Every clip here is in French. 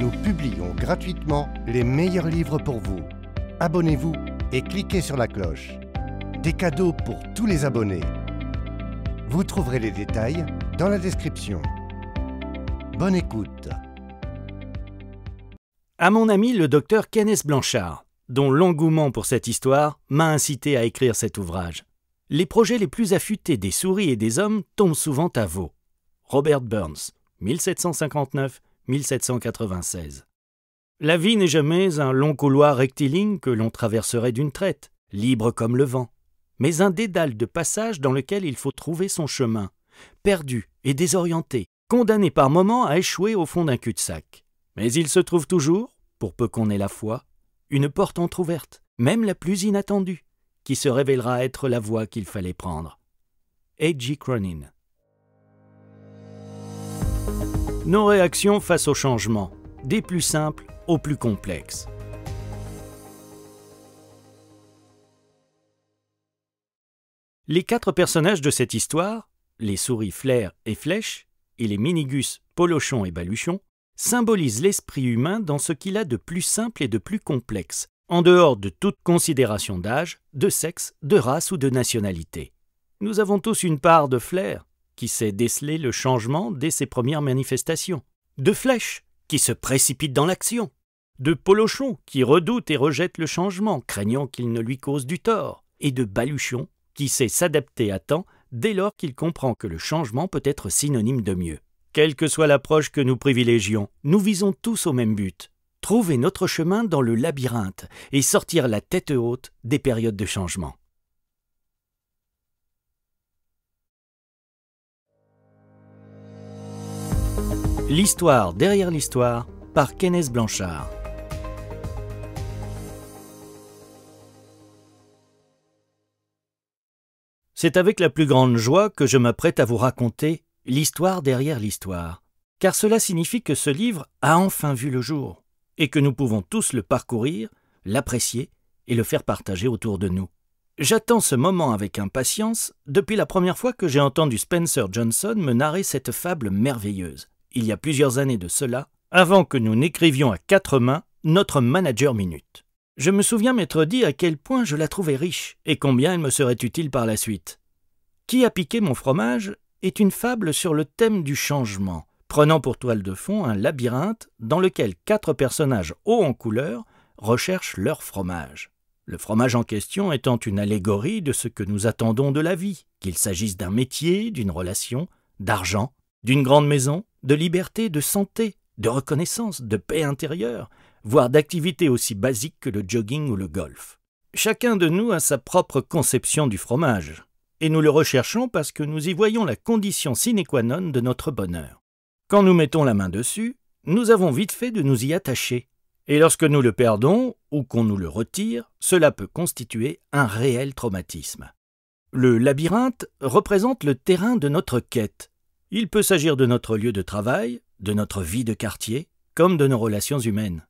nous publions gratuitement les meilleurs livres pour vous. Abonnez-vous et cliquez sur la cloche. Des cadeaux pour tous les abonnés. Vous trouverez les détails dans la description. Bonne écoute. À mon ami le docteur Kenneth Blanchard, dont l'engouement pour cette histoire m'a incité à écrire cet ouvrage. Les projets les plus affûtés des souris et des hommes tombent souvent à veau. Robert Burns, 1759 1796. La vie n'est jamais un long couloir rectiligne que l'on traverserait d'une traite, libre comme le vent, mais un dédale de passage dans lequel il faut trouver son chemin, perdu et désorienté, condamné par moments à échouer au fond d'un cul-de-sac. Mais il se trouve toujours, pour peu qu'on ait la foi, une porte entr'ouverte, même la plus inattendue, qui se révélera être la voie qu'il fallait prendre. A. Cronin nos réactions face au changement, des plus simples aux plus complexes. Les quatre personnages de cette histoire, les souris Flair et Flèche, et les minigus Polochon et Baluchon, symbolisent l'esprit humain dans ce qu'il a de plus simple et de plus complexe, en dehors de toute considération d'âge, de sexe, de race ou de nationalité. Nous avons tous une part de flair, qui sait déceler le changement dès ses premières manifestations, de Flèche, qui se précipite dans l'action, de Polochon, qui redoute et rejette le changement, craignant qu'il ne lui cause du tort, et de Baluchon, qui sait s'adapter à temps dès lors qu'il comprend que le changement peut être synonyme de mieux. Quelle que soit l'approche que nous privilégions, nous visons tous au même but, trouver notre chemin dans le labyrinthe et sortir la tête haute des périodes de changement. L'histoire derrière l'histoire par Kenneth Blanchard. C'est avec la plus grande joie que je m'apprête à vous raconter l'histoire derrière l'histoire, car cela signifie que ce livre a enfin vu le jour, et que nous pouvons tous le parcourir, l'apprécier et le faire partager autour de nous. J'attends ce moment avec impatience depuis la première fois que j'ai entendu Spencer Johnson me narrer cette fable merveilleuse il y a plusieurs années de cela, avant que nous n'écrivions à quatre mains notre Manager Minute. Je me souviens m'être dit à quel point je la trouvais riche et combien elle me serait utile par la suite. Qui a piqué mon fromage est une fable sur le thème du changement, prenant pour toile de fond un labyrinthe dans lequel quatre personnages hauts en couleur recherchent leur fromage. Le fromage en question étant une allégorie de ce que nous attendons de la vie, qu'il s'agisse d'un métier, d'une relation, d'argent, d'une grande maison, de liberté, de santé, de reconnaissance, de paix intérieure, voire d'activités aussi basiques que le jogging ou le golf. Chacun de nous a sa propre conception du fromage, et nous le recherchons parce que nous y voyons la condition sine qua non de notre bonheur. Quand nous mettons la main dessus, nous avons vite fait de nous y attacher, et lorsque nous le perdons ou qu'on nous le retire, cela peut constituer un réel traumatisme. Le labyrinthe représente le terrain de notre quête, il peut s'agir de notre lieu de travail, de notre vie de quartier, comme de nos relations humaines.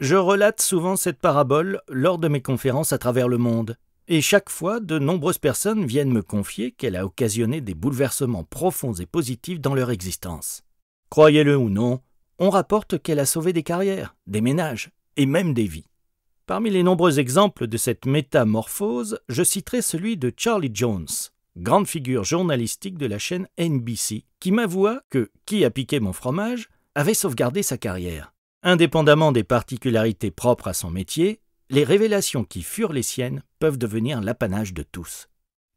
Je relate souvent cette parabole lors de mes conférences à travers le monde, et chaque fois de nombreuses personnes viennent me confier qu'elle a occasionné des bouleversements profonds et positifs dans leur existence. Croyez-le ou non, on rapporte qu'elle a sauvé des carrières, des ménages, et même des vies. Parmi les nombreux exemples de cette métamorphose, je citerai celui de Charlie Jones, grande figure journalistique de la chaîne NBC, qui m'avoua que Qui a piqué mon fromage avait sauvegardé sa carrière. Indépendamment des particularités propres à son métier, les révélations qui furent les siennes peuvent devenir l'apanage de tous.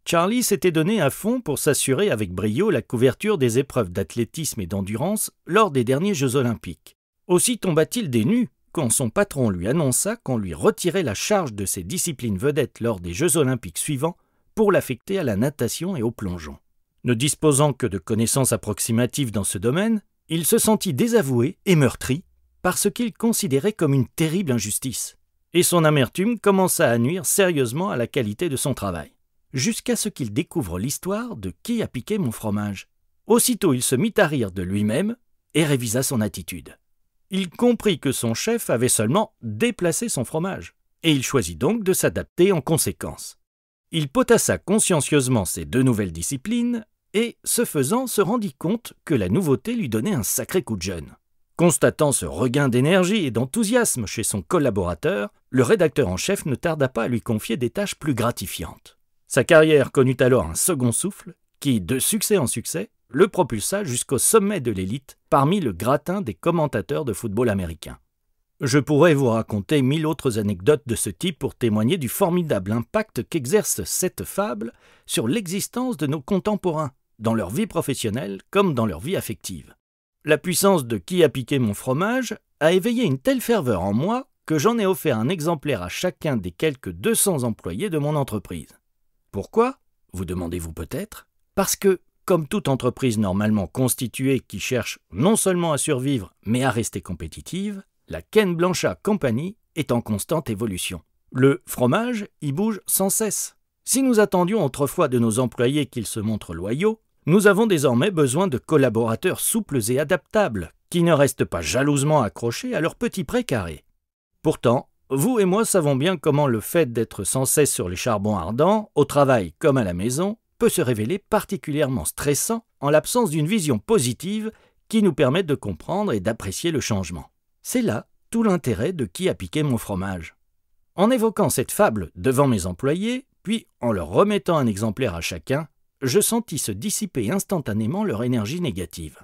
Charlie s'était donné à fond pour s'assurer avec brio la couverture des épreuves d'athlétisme et d'endurance lors des derniers Jeux olympiques. Aussi tomba-t-il des nues quand son patron lui annonça qu'on lui retirait la charge de ses disciplines vedettes lors des Jeux olympiques suivants pour l'affecter à la natation et au plongeon. Ne disposant que de connaissances approximatives dans ce domaine, il se sentit désavoué et meurtri par ce qu'il considérait comme une terrible injustice, et son amertume commença à nuire sérieusement à la qualité de son travail, jusqu'à ce qu'il découvre l'histoire de qui a piqué mon fromage. Aussitôt il se mit à rire de lui-même et révisa son attitude. Il comprit que son chef avait seulement déplacé son fromage, et il choisit donc de s'adapter en conséquence. Il potassa consciencieusement ces deux nouvelles disciplines et, ce faisant, se rendit compte que la nouveauté lui donnait un sacré coup de jeune. Constatant ce regain d'énergie et d'enthousiasme chez son collaborateur, le rédacteur en chef ne tarda pas à lui confier des tâches plus gratifiantes. Sa carrière connut alors un second souffle qui, de succès en succès, le propulsa jusqu'au sommet de l'élite parmi le gratin des commentateurs de football américain. Je pourrais vous raconter mille autres anecdotes de ce type pour témoigner du formidable impact qu'exerce cette fable sur l'existence de nos contemporains, dans leur vie professionnelle comme dans leur vie affective. La puissance de qui a piqué mon fromage a éveillé une telle ferveur en moi que j'en ai offert un exemplaire à chacun des quelques 200 employés de mon entreprise. Pourquoi vous demandez-vous peut-être Parce que, comme toute entreprise normalement constituée qui cherche non seulement à survivre, mais à rester compétitive, la Ken Blanchard Company est en constante évolution. Le fromage y bouge sans cesse. Si nous attendions autrefois de nos employés qu'ils se montrent loyaux, nous avons désormais besoin de collaborateurs souples et adaptables, qui ne restent pas jalousement accrochés à petits petit carrés. Pourtant, vous et moi savons bien comment le fait d'être sans cesse sur les charbons ardents, au travail comme à la maison, peut se révéler particulièrement stressant en l'absence d'une vision positive qui nous permette de comprendre et d'apprécier le changement. C'est là tout l'intérêt de qui a piqué mon fromage. En évoquant cette fable devant mes employés, puis en leur remettant un exemplaire à chacun, je sentis se dissiper instantanément leur énergie négative.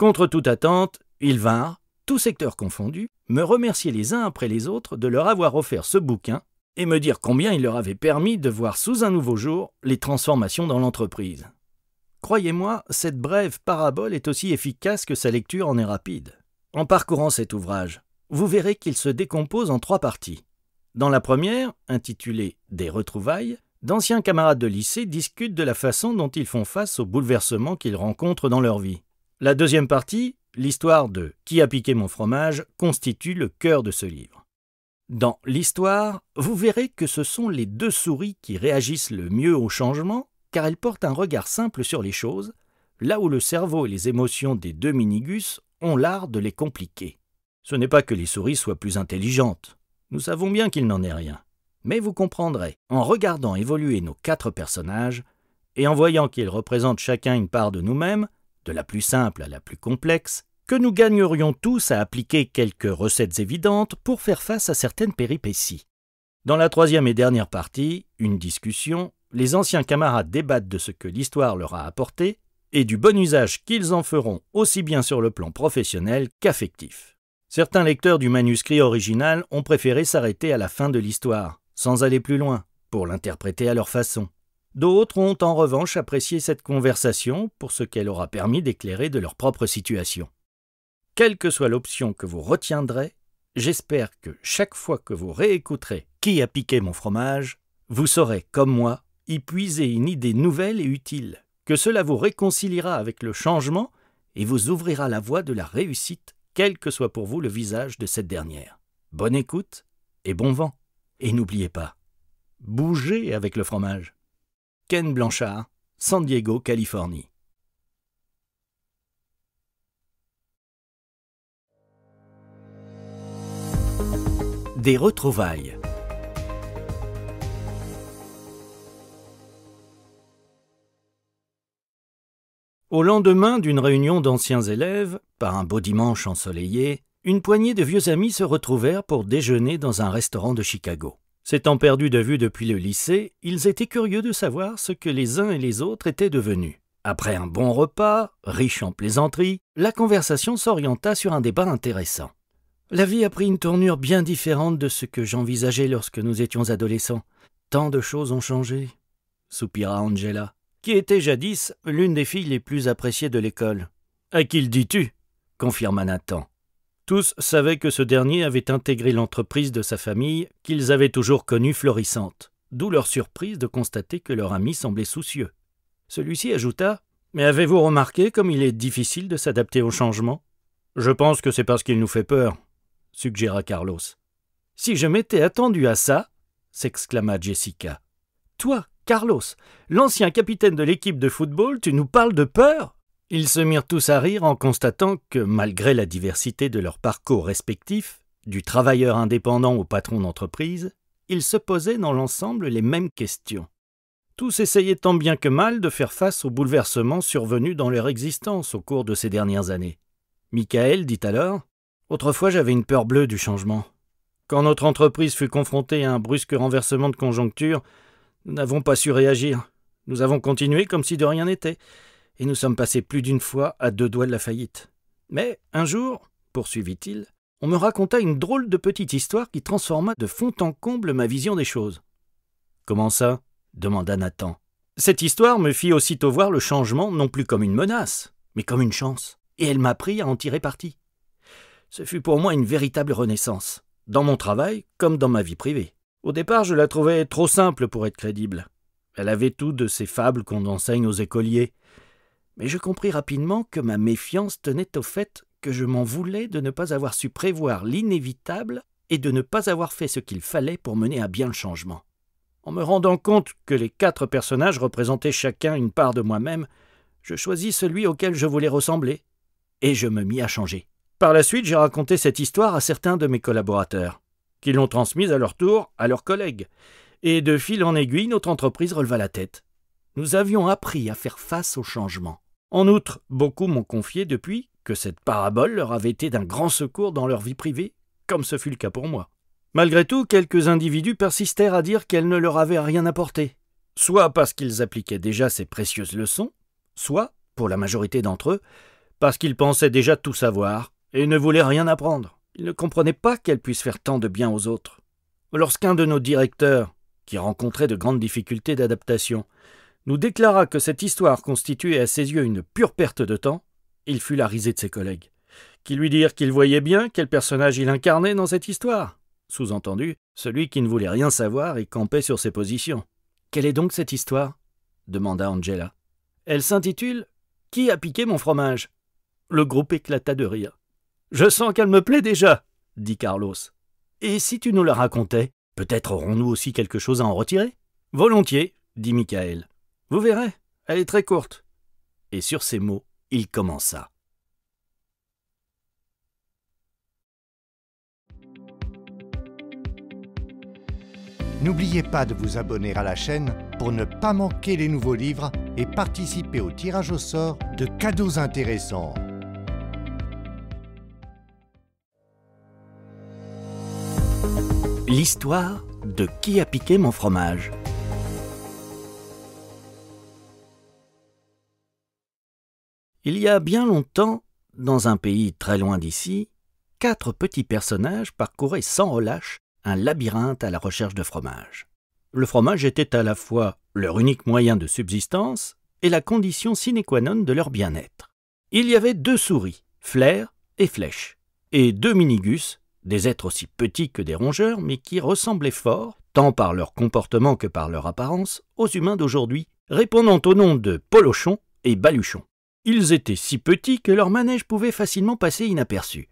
Contre toute attente, ils vinrent, tous secteurs confondus, me remercier les uns après les autres de leur avoir offert ce bouquin et me dire combien il leur avait permis de voir sous un nouveau jour les transformations dans l'entreprise. Croyez-moi, cette brève parabole est aussi efficace que sa lecture en est rapide. En parcourant cet ouvrage, vous verrez qu'il se décompose en trois parties. Dans la première, intitulée Des retrouvailles, d'anciens camarades de lycée discutent de la façon dont ils font face aux bouleversements qu'ils rencontrent dans leur vie. La deuxième partie, l'histoire de Qui a piqué mon fromage, constitue le cœur de ce livre. Dans l'histoire, vous verrez que ce sont les deux souris qui réagissent le mieux au changement, car elles portent un regard simple sur les choses, là où le cerveau et les émotions des deux minigus ont l'art de les compliquer. Ce n'est pas que les souris soient plus intelligentes. Nous savons bien qu'il n'en est rien. Mais vous comprendrez, en regardant évoluer nos quatre personnages, et en voyant qu'ils représentent chacun une part de nous-mêmes, de la plus simple à la plus complexe, que nous gagnerions tous à appliquer quelques recettes évidentes pour faire face à certaines péripéties. Dans la troisième et dernière partie, une discussion, les anciens camarades débattent de ce que l'histoire leur a apporté et du bon usage qu'ils en feront aussi bien sur le plan professionnel qu'affectif. Certains lecteurs du manuscrit original ont préféré s'arrêter à la fin de l'histoire, sans aller plus loin, pour l'interpréter à leur façon. D'autres ont en revanche apprécié cette conversation pour ce qu'elle aura permis d'éclairer de leur propre situation. Quelle que soit l'option que vous retiendrez, j'espère que chaque fois que vous réécouterez Qui a piqué mon fromage, vous saurez, comme moi, y puiser une idée nouvelle et utile que cela vous réconciliera avec le changement et vous ouvrira la voie de la réussite, quel que soit pour vous le visage de cette dernière. Bonne écoute et bon vent. Et n'oubliez pas, bougez avec le fromage. Ken Blanchard, San Diego, Californie. Des retrouvailles. Au lendemain d'une réunion d'anciens élèves, par un beau dimanche ensoleillé, une poignée de vieux amis se retrouvèrent pour déjeuner dans un restaurant de Chicago. S'étant perdus de vue depuis le lycée, ils étaient curieux de savoir ce que les uns et les autres étaient devenus. Après un bon repas, riche en plaisanteries, la conversation s'orienta sur un débat intéressant. La vie a pris une tournure bien différente de ce que j'envisageais lorsque nous étions adolescents. Tant de choses ont changé, soupira Angela qui était jadis l'une des filles les plus appréciées de l'école. À qui le dis-tu confirma Nathan. Tous savaient que ce dernier avait intégré l'entreprise de sa famille qu'ils avaient toujours connue florissante, d'où leur surprise de constater que leur ami semblait soucieux. Celui-ci ajouta Mais avez-vous remarqué comme il est difficile de s'adapter au changement Je pense que c'est parce qu'il nous fait peur, suggéra Carlos. Si je m'étais attendu à ça, s'exclama Jessica. Toi Carlos, l'ancien capitaine de l'équipe de football, tu nous parles de peur Ils se mirent tous à rire en constatant que, malgré la diversité de leurs parcours respectifs, du travailleur indépendant au patron d'entreprise, ils se posaient dans l'ensemble les mêmes questions. Tous essayaient tant bien que mal de faire face aux bouleversements survenus dans leur existence au cours de ces dernières années. Michael dit alors Autrefois j'avais une peur bleue du changement. Quand notre entreprise fut confrontée à un brusque renversement de conjoncture, nous n'avons pas su réagir. Nous avons continué comme si de rien n'était, et nous sommes passés plus d'une fois à deux doigts de la faillite. Mais un jour, poursuivit-il, on me raconta une drôle de petite histoire qui transforma de fond en comble ma vision des choses. Comment ça demanda Nathan. Cette histoire me fit aussitôt voir le changement non plus comme une menace, mais comme une chance, et elle m'apprit à en tirer parti. Ce fut pour moi une véritable renaissance, dans mon travail comme dans ma vie privée. Au départ, je la trouvais trop simple pour être crédible. Elle avait tout de ces fables qu'on enseigne aux écoliers. Mais je compris rapidement que ma méfiance tenait au fait que je m'en voulais de ne pas avoir su prévoir l'inévitable et de ne pas avoir fait ce qu'il fallait pour mener à bien le changement. En me rendant compte que les quatre personnages représentaient chacun une part de moi-même, je choisis celui auquel je voulais ressembler, et je me mis à changer. Par la suite, j'ai raconté cette histoire à certains de mes collaborateurs qui l'ont transmise à leur tour à leurs collègues. Et de fil en aiguille, notre entreprise releva la tête. Nous avions appris à faire face au changement. En outre, beaucoup m'ont confié depuis que cette parabole leur avait été d'un grand secours dans leur vie privée, comme ce fut le cas pour moi. Malgré tout, quelques individus persistèrent à dire qu'elle ne leur avait rien apporté, soit parce qu'ils appliquaient déjà ces précieuses leçons, soit, pour la majorité d'entre eux, parce qu'ils pensaient déjà tout savoir et ne voulaient rien apprendre. Il ne comprenait pas qu'elle puisse faire tant de bien aux autres. Lorsqu'un de nos directeurs, qui rencontrait de grandes difficultés d'adaptation, nous déclara que cette histoire constituait à ses yeux une pure perte de temps, il fut la risée de ses collègues, qui lui dirent qu'il voyait bien quel personnage il incarnait dans cette histoire, sous-entendu celui qui ne voulait rien savoir et campait sur ses positions. Quelle est donc cette histoire demanda Angela. Elle s'intitule Qui a piqué mon fromage Le groupe éclata de rire. Je sens qu'elle me plaît déjà, dit Carlos. Et si tu nous la racontais Peut-être aurons-nous aussi quelque chose à en retirer Volontiers, dit Michael. Vous verrez, elle est très courte. Et sur ces mots, il commença. N'oubliez pas de vous abonner à la chaîne pour ne pas manquer les nouveaux livres et participer au tirage au sort de cadeaux intéressants. L'histoire de qui a piqué mon fromage. Il y a bien longtemps, dans un pays très loin d'ici, quatre petits personnages parcouraient sans relâche un labyrinthe à la recherche de fromage. Le fromage était à la fois leur unique moyen de subsistance et la condition sine qua non de leur bien-être. Il y avait deux souris, Flair et Flèche, et deux minigus, des êtres aussi petits que des rongeurs, mais qui ressemblaient fort, tant par leur comportement que par leur apparence, aux humains d'aujourd'hui, répondant au nom de Polochon et Baluchon. Ils étaient si petits que leur manège pouvait facilement passer inaperçu.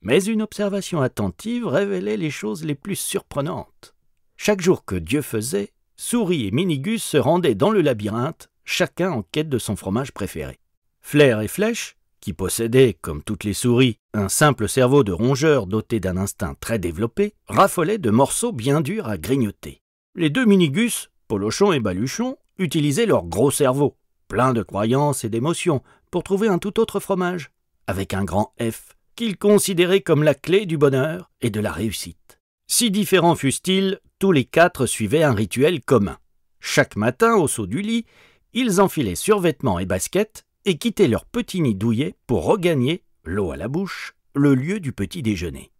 Mais une observation attentive révélait les choses les plus surprenantes. Chaque jour que Dieu faisait, Souris et Minigus se rendaient dans le labyrinthe, chacun en quête de son fromage préféré. Flair et Flèche qui possédait, comme toutes les souris, un simple cerveau de rongeur doté d'un instinct très développé, raffolait de morceaux bien durs à grignoter. Les deux minigus, Polochon et Baluchon, utilisaient leur gros cerveau, plein de croyances et d'émotions, pour trouver un tout autre fromage, avec un grand F, qu'ils considéraient comme la clé du bonheur et de la réussite. Si différents fussent-ils, tous les quatre suivaient un rituel commun. Chaque matin, au saut du lit, ils enfilaient sur vêtements et baskets, et quittaient leur petit nid douillet pour regagner, l'eau à la bouche, le lieu du petit déjeuner.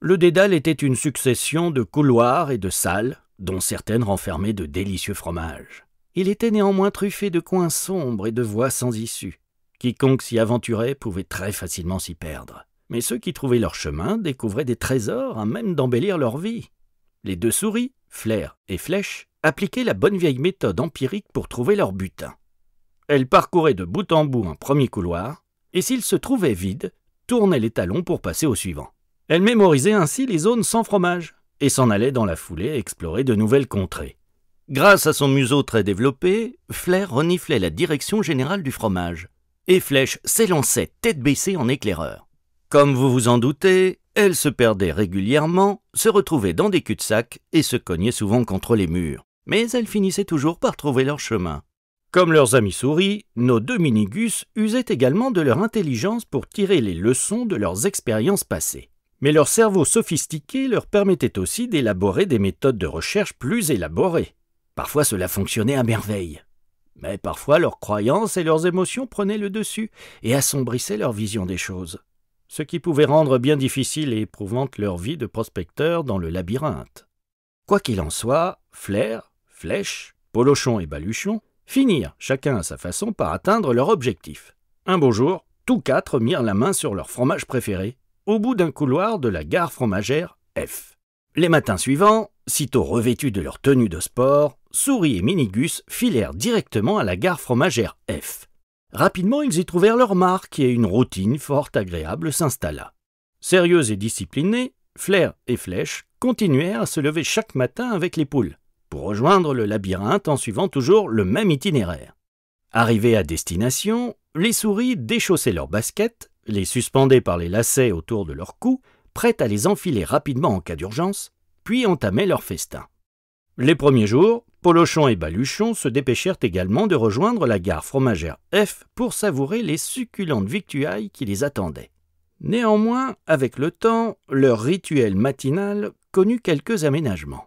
Le dédale était une succession de couloirs et de salles, dont certaines renfermaient de délicieux fromages. Il était néanmoins truffé de coins sombres et de voies sans issue. Quiconque s'y aventurait pouvait très facilement s'y perdre. Mais ceux qui trouvaient leur chemin découvraient des trésors à même d'embellir leur vie. Les deux souris, flair et flèche, appliquaient la bonne vieille méthode empirique pour trouver leur butin. Elle parcourait de bout en bout un premier couloir, et s'il se trouvait vide, tournait les talons pour passer au suivant. Elle mémorisait ainsi les zones sans fromage, et s'en allait dans la foulée explorer de nouvelles contrées. Grâce à son museau très développé, Flair reniflait la direction générale du fromage, et Flèche s'élançait tête baissée en éclaireur. Comme vous vous en doutez, elle se perdait régulièrement, se retrouvait dans des cul-de-sac et se cognait souvent contre les murs. Mais elle finissait toujours par trouver leur chemin. Comme leurs amis souris, nos deux minigus usaient également de leur intelligence pour tirer les leçons de leurs expériences passées. Mais leur cerveau sophistiqué leur permettait aussi d'élaborer des méthodes de recherche plus élaborées. Parfois cela fonctionnait à merveille. Mais parfois leurs croyances et leurs émotions prenaient le dessus et assombrissaient leur vision des choses, ce qui pouvait rendre bien difficile et éprouvante leur vie de prospecteur dans le labyrinthe. Quoi qu'il en soit, Flair, Flèche, Polochon et Baluchon Finir chacun à sa façon, par atteindre leur objectif. Un beau jour, tous quatre mirent la main sur leur fromage préféré, au bout d'un couloir de la gare fromagère F. Les matins suivants, sitôt revêtus de leur tenue de sport, Souris et Minigus filèrent directement à la gare fromagère F. Rapidement, ils y trouvèrent leur marque et une routine fort agréable s'installa. Sérieux et disciplinés, Flair et Flèche continuèrent à se lever chaque matin avec les poules pour rejoindre le labyrinthe en suivant toujours le même itinéraire. Arrivés à destination, les souris déchaussaient leurs baskets, les suspendaient par les lacets autour de leur cou, prêtes à les enfiler rapidement en cas d'urgence, puis entamaient leur festin. Les premiers jours, Polochon et Baluchon se dépêchèrent également de rejoindre la gare fromagère F pour savourer les succulentes victuailles qui les attendaient. Néanmoins, avec le temps, leur rituel matinal connut quelques aménagements.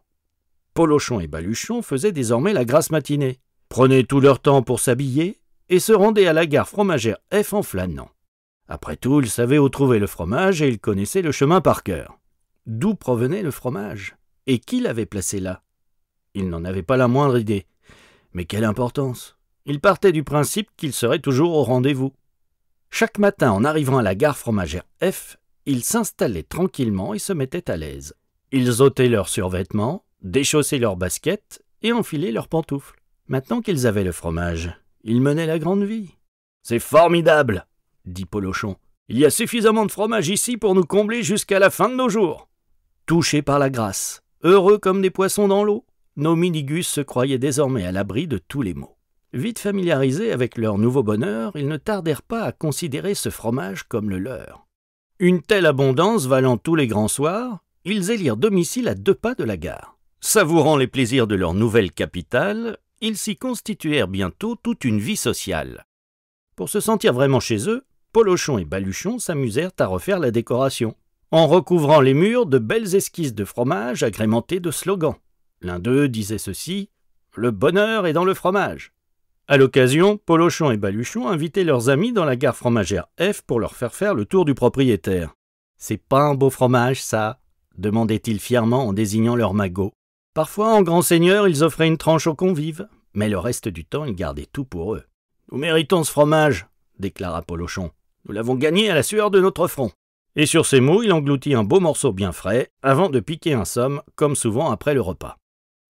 Polochon et Baluchon faisaient désormais la grasse matinée, prenaient tout leur temps pour s'habiller et se rendaient à la gare fromagère F en flânant. Après tout, ils savaient où trouver le fromage et ils connaissaient le chemin par cœur. D'où provenait le fromage Et qui l'avait placé là Ils n'en avaient pas la moindre idée. Mais quelle importance Ils partaient du principe qu'ils seraient toujours au rendez-vous. Chaque matin, en arrivant à la gare fromagère F, ils s'installaient tranquillement et se mettaient à l'aise. Ils ôtaient leurs survêtements, déchausser leurs baskets et enfiler leurs pantoufles. Maintenant qu'ils avaient le fromage, ils menaient la grande vie. C'est formidable, dit Polochon. Il y a suffisamment de fromage ici pour nous combler jusqu'à la fin de nos jours. Touchés par la grâce, heureux comme des poissons dans l'eau, nos minigus se croyaient désormais à l'abri de tous les maux. Vite familiarisés avec leur nouveau bonheur, ils ne tardèrent pas à considérer ce fromage comme le leur. Une telle abondance valant tous les grands soirs, ils élirent domicile à deux pas de la gare. Savourant les plaisirs de leur nouvelle capitale, ils s'y constituèrent bientôt toute une vie sociale. Pour se sentir vraiment chez eux, Polochon et Baluchon s'amusèrent à refaire la décoration, en recouvrant les murs de belles esquisses de fromage agrémentées de slogans. L'un d'eux disait ceci Le bonheur est dans le fromage. À l'occasion, Polochon et Baluchon invitaient leurs amis dans la gare fromagère F pour leur faire faire le tour du propriétaire. C'est pas un beau fromage, ça » demandaient-ils fièrement en désignant leur magot. Parfois, en grand seigneur, ils offraient une tranche aux convives, mais le reste du temps, ils gardaient tout pour eux. Nous méritons ce fromage, déclara Polochon. Nous l'avons gagné à la sueur de notre front. Et sur ces mots, il engloutit un beau morceau bien frais, avant de piquer un somme, comme souvent après le repas.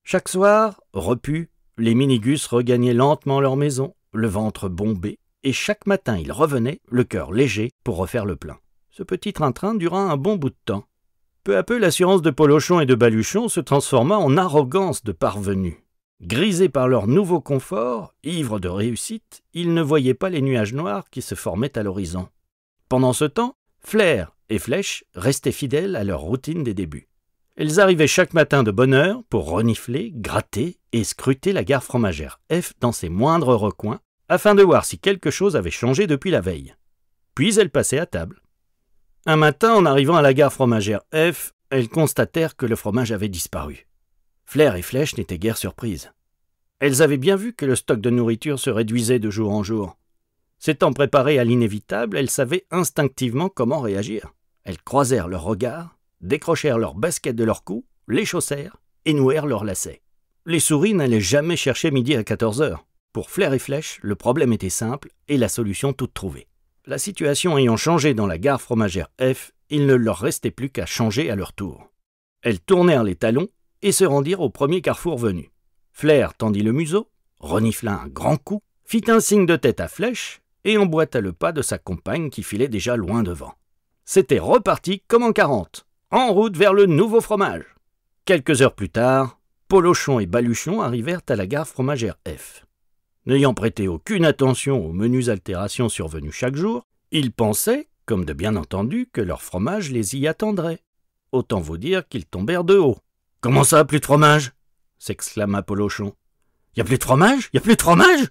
Chaque soir, repus, les minigus regagnaient lentement leur maison, le ventre bombé, et chaque matin ils revenaient, le cœur léger, pour refaire le plein. Ce petit train-train dura un bon bout de temps. Peu à peu, l'assurance de Polochon et de Baluchon se transforma en arrogance de parvenus. Grisés par leur nouveau confort, ivres de réussite, ils ne voyaient pas les nuages noirs qui se formaient à l'horizon. Pendant ce temps, Flair et Flèche restaient fidèles à leur routine des débuts. Elles arrivaient chaque matin de bonne heure pour renifler, gratter et scruter la gare fromagère F dans ses moindres recoins, afin de voir si quelque chose avait changé depuis la veille. Puis elles passaient à table, un matin, en arrivant à la gare fromagère F, elles constatèrent que le fromage avait disparu. Flair et Flèche n'étaient guère surprises. Elles avaient bien vu que le stock de nourriture se réduisait de jour en jour. S'étant préparées à l'inévitable, elles savaient instinctivement comment réagir. Elles croisèrent leurs regards, décrochèrent leurs baskets de leur cou, les chaussèrent et nouèrent leurs lacets. Les souris n'allaient jamais chercher midi à 14 heures. Pour Flair et Flèche, le problème était simple et la solution toute trouvée. La situation ayant changé dans la gare fromagère F, il ne leur restait plus qu'à changer à leur tour. Elles tournèrent les talons et se rendirent au premier carrefour venu. Flair tendit le museau, renifla un grand coup, fit un signe de tête à flèche et emboîta le pas de sa compagne qui filait déjà loin devant. C'était reparti comme en quarante, en route vers le nouveau fromage. Quelques heures plus tard, Polochon et Baluchon arrivèrent à la gare fromagère F. N'ayant prêté aucune attention aux menues altérations survenues chaque jour, ils pensaient, comme de bien entendu, que leur fromage les y attendrait. Autant vous dire qu'ils tombèrent de haut. Comment ça, plus de fromage s'exclama Polochon. Y a plus de fromage Y a plus de fromage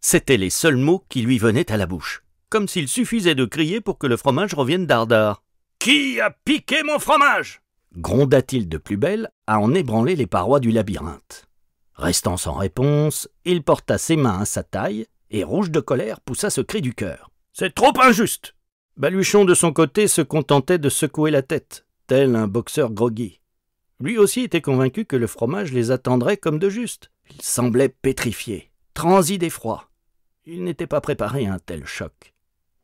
C'étaient les seuls mots qui lui venaient à la bouche, comme s'il suffisait de crier pour que le fromage revienne dardard. Qui a piqué mon fromage gronda-t-il de plus belle à en ébranler les parois du labyrinthe. Restant sans réponse, il porta ses mains à sa taille et, rouge de colère, poussa ce cri du cœur. C'est trop injuste Baluchon, de son côté, se contentait de secouer la tête, tel un boxeur groggy. Lui aussi était convaincu que le fromage les attendrait comme de juste. Il semblait pétrifié, transi d'effroi. Il n'était pas préparé à un tel choc.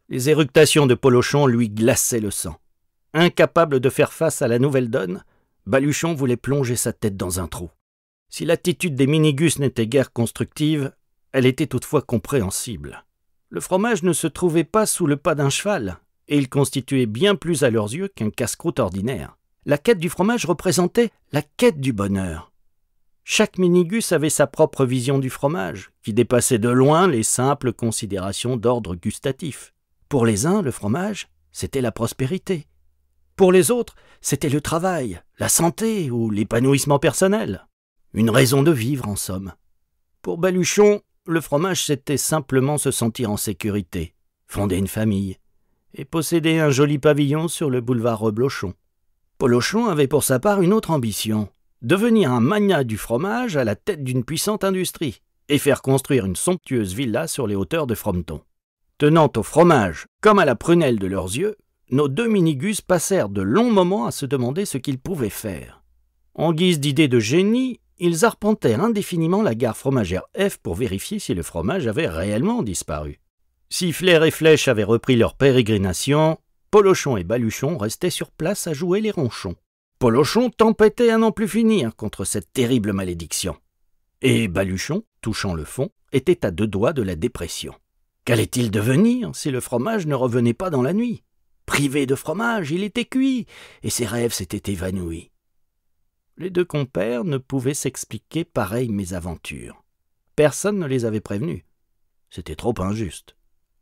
Les éructations de Polochon lui glaçaient le sang. Incapable de faire face à la nouvelle donne, Baluchon voulait plonger sa tête dans un trou. Si l'attitude des minigus n'était guère constructive, elle était toutefois compréhensible. Le fromage ne se trouvait pas sous le pas d'un cheval, et il constituait bien plus à leurs yeux qu'un casse-croûte ordinaire. La quête du fromage représentait la quête du bonheur. Chaque minigus avait sa propre vision du fromage, qui dépassait de loin les simples considérations d'ordre gustatif. Pour les uns, le fromage, c'était la prospérité. Pour les autres, c'était le travail, la santé ou l'épanouissement personnel une raison de vivre en somme. Pour Baluchon, le fromage c'était simplement se sentir en sécurité, fonder une famille, et posséder un joli pavillon sur le boulevard Reblochon. Polochon avait pour sa part une autre ambition, devenir un magnat du fromage à la tête d'une puissante industrie, et faire construire une somptueuse villa sur les hauteurs de Frometon. Tenant au fromage comme à la prunelle de leurs yeux, nos deux minigus passèrent de longs moments à se demander ce qu'ils pouvaient faire. En guise d'idée de génie, ils arpentèrent indéfiniment la gare fromagère F pour vérifier si le fromage avait réellement disparu. Si Flair et Flèche avaient repris leur pérégrination, Polochon et Baluchon restaient sur place à jouer les ronchons. Polochon tempêtait à n'en plus finir contre cette terrible malédiction. Et Baluchon, touchant le fond, était à deux doigts de la dépression. Qu'allait-il devenir si le fromage ne revenait pas dans la nuit Privé de fromage, il était cuit, et ses rêves s'étaient évanouis les deux compères ne pouvaient s'expliquer pareille mésaventure. Personne ne les avait prévenus. C'était trop injuste.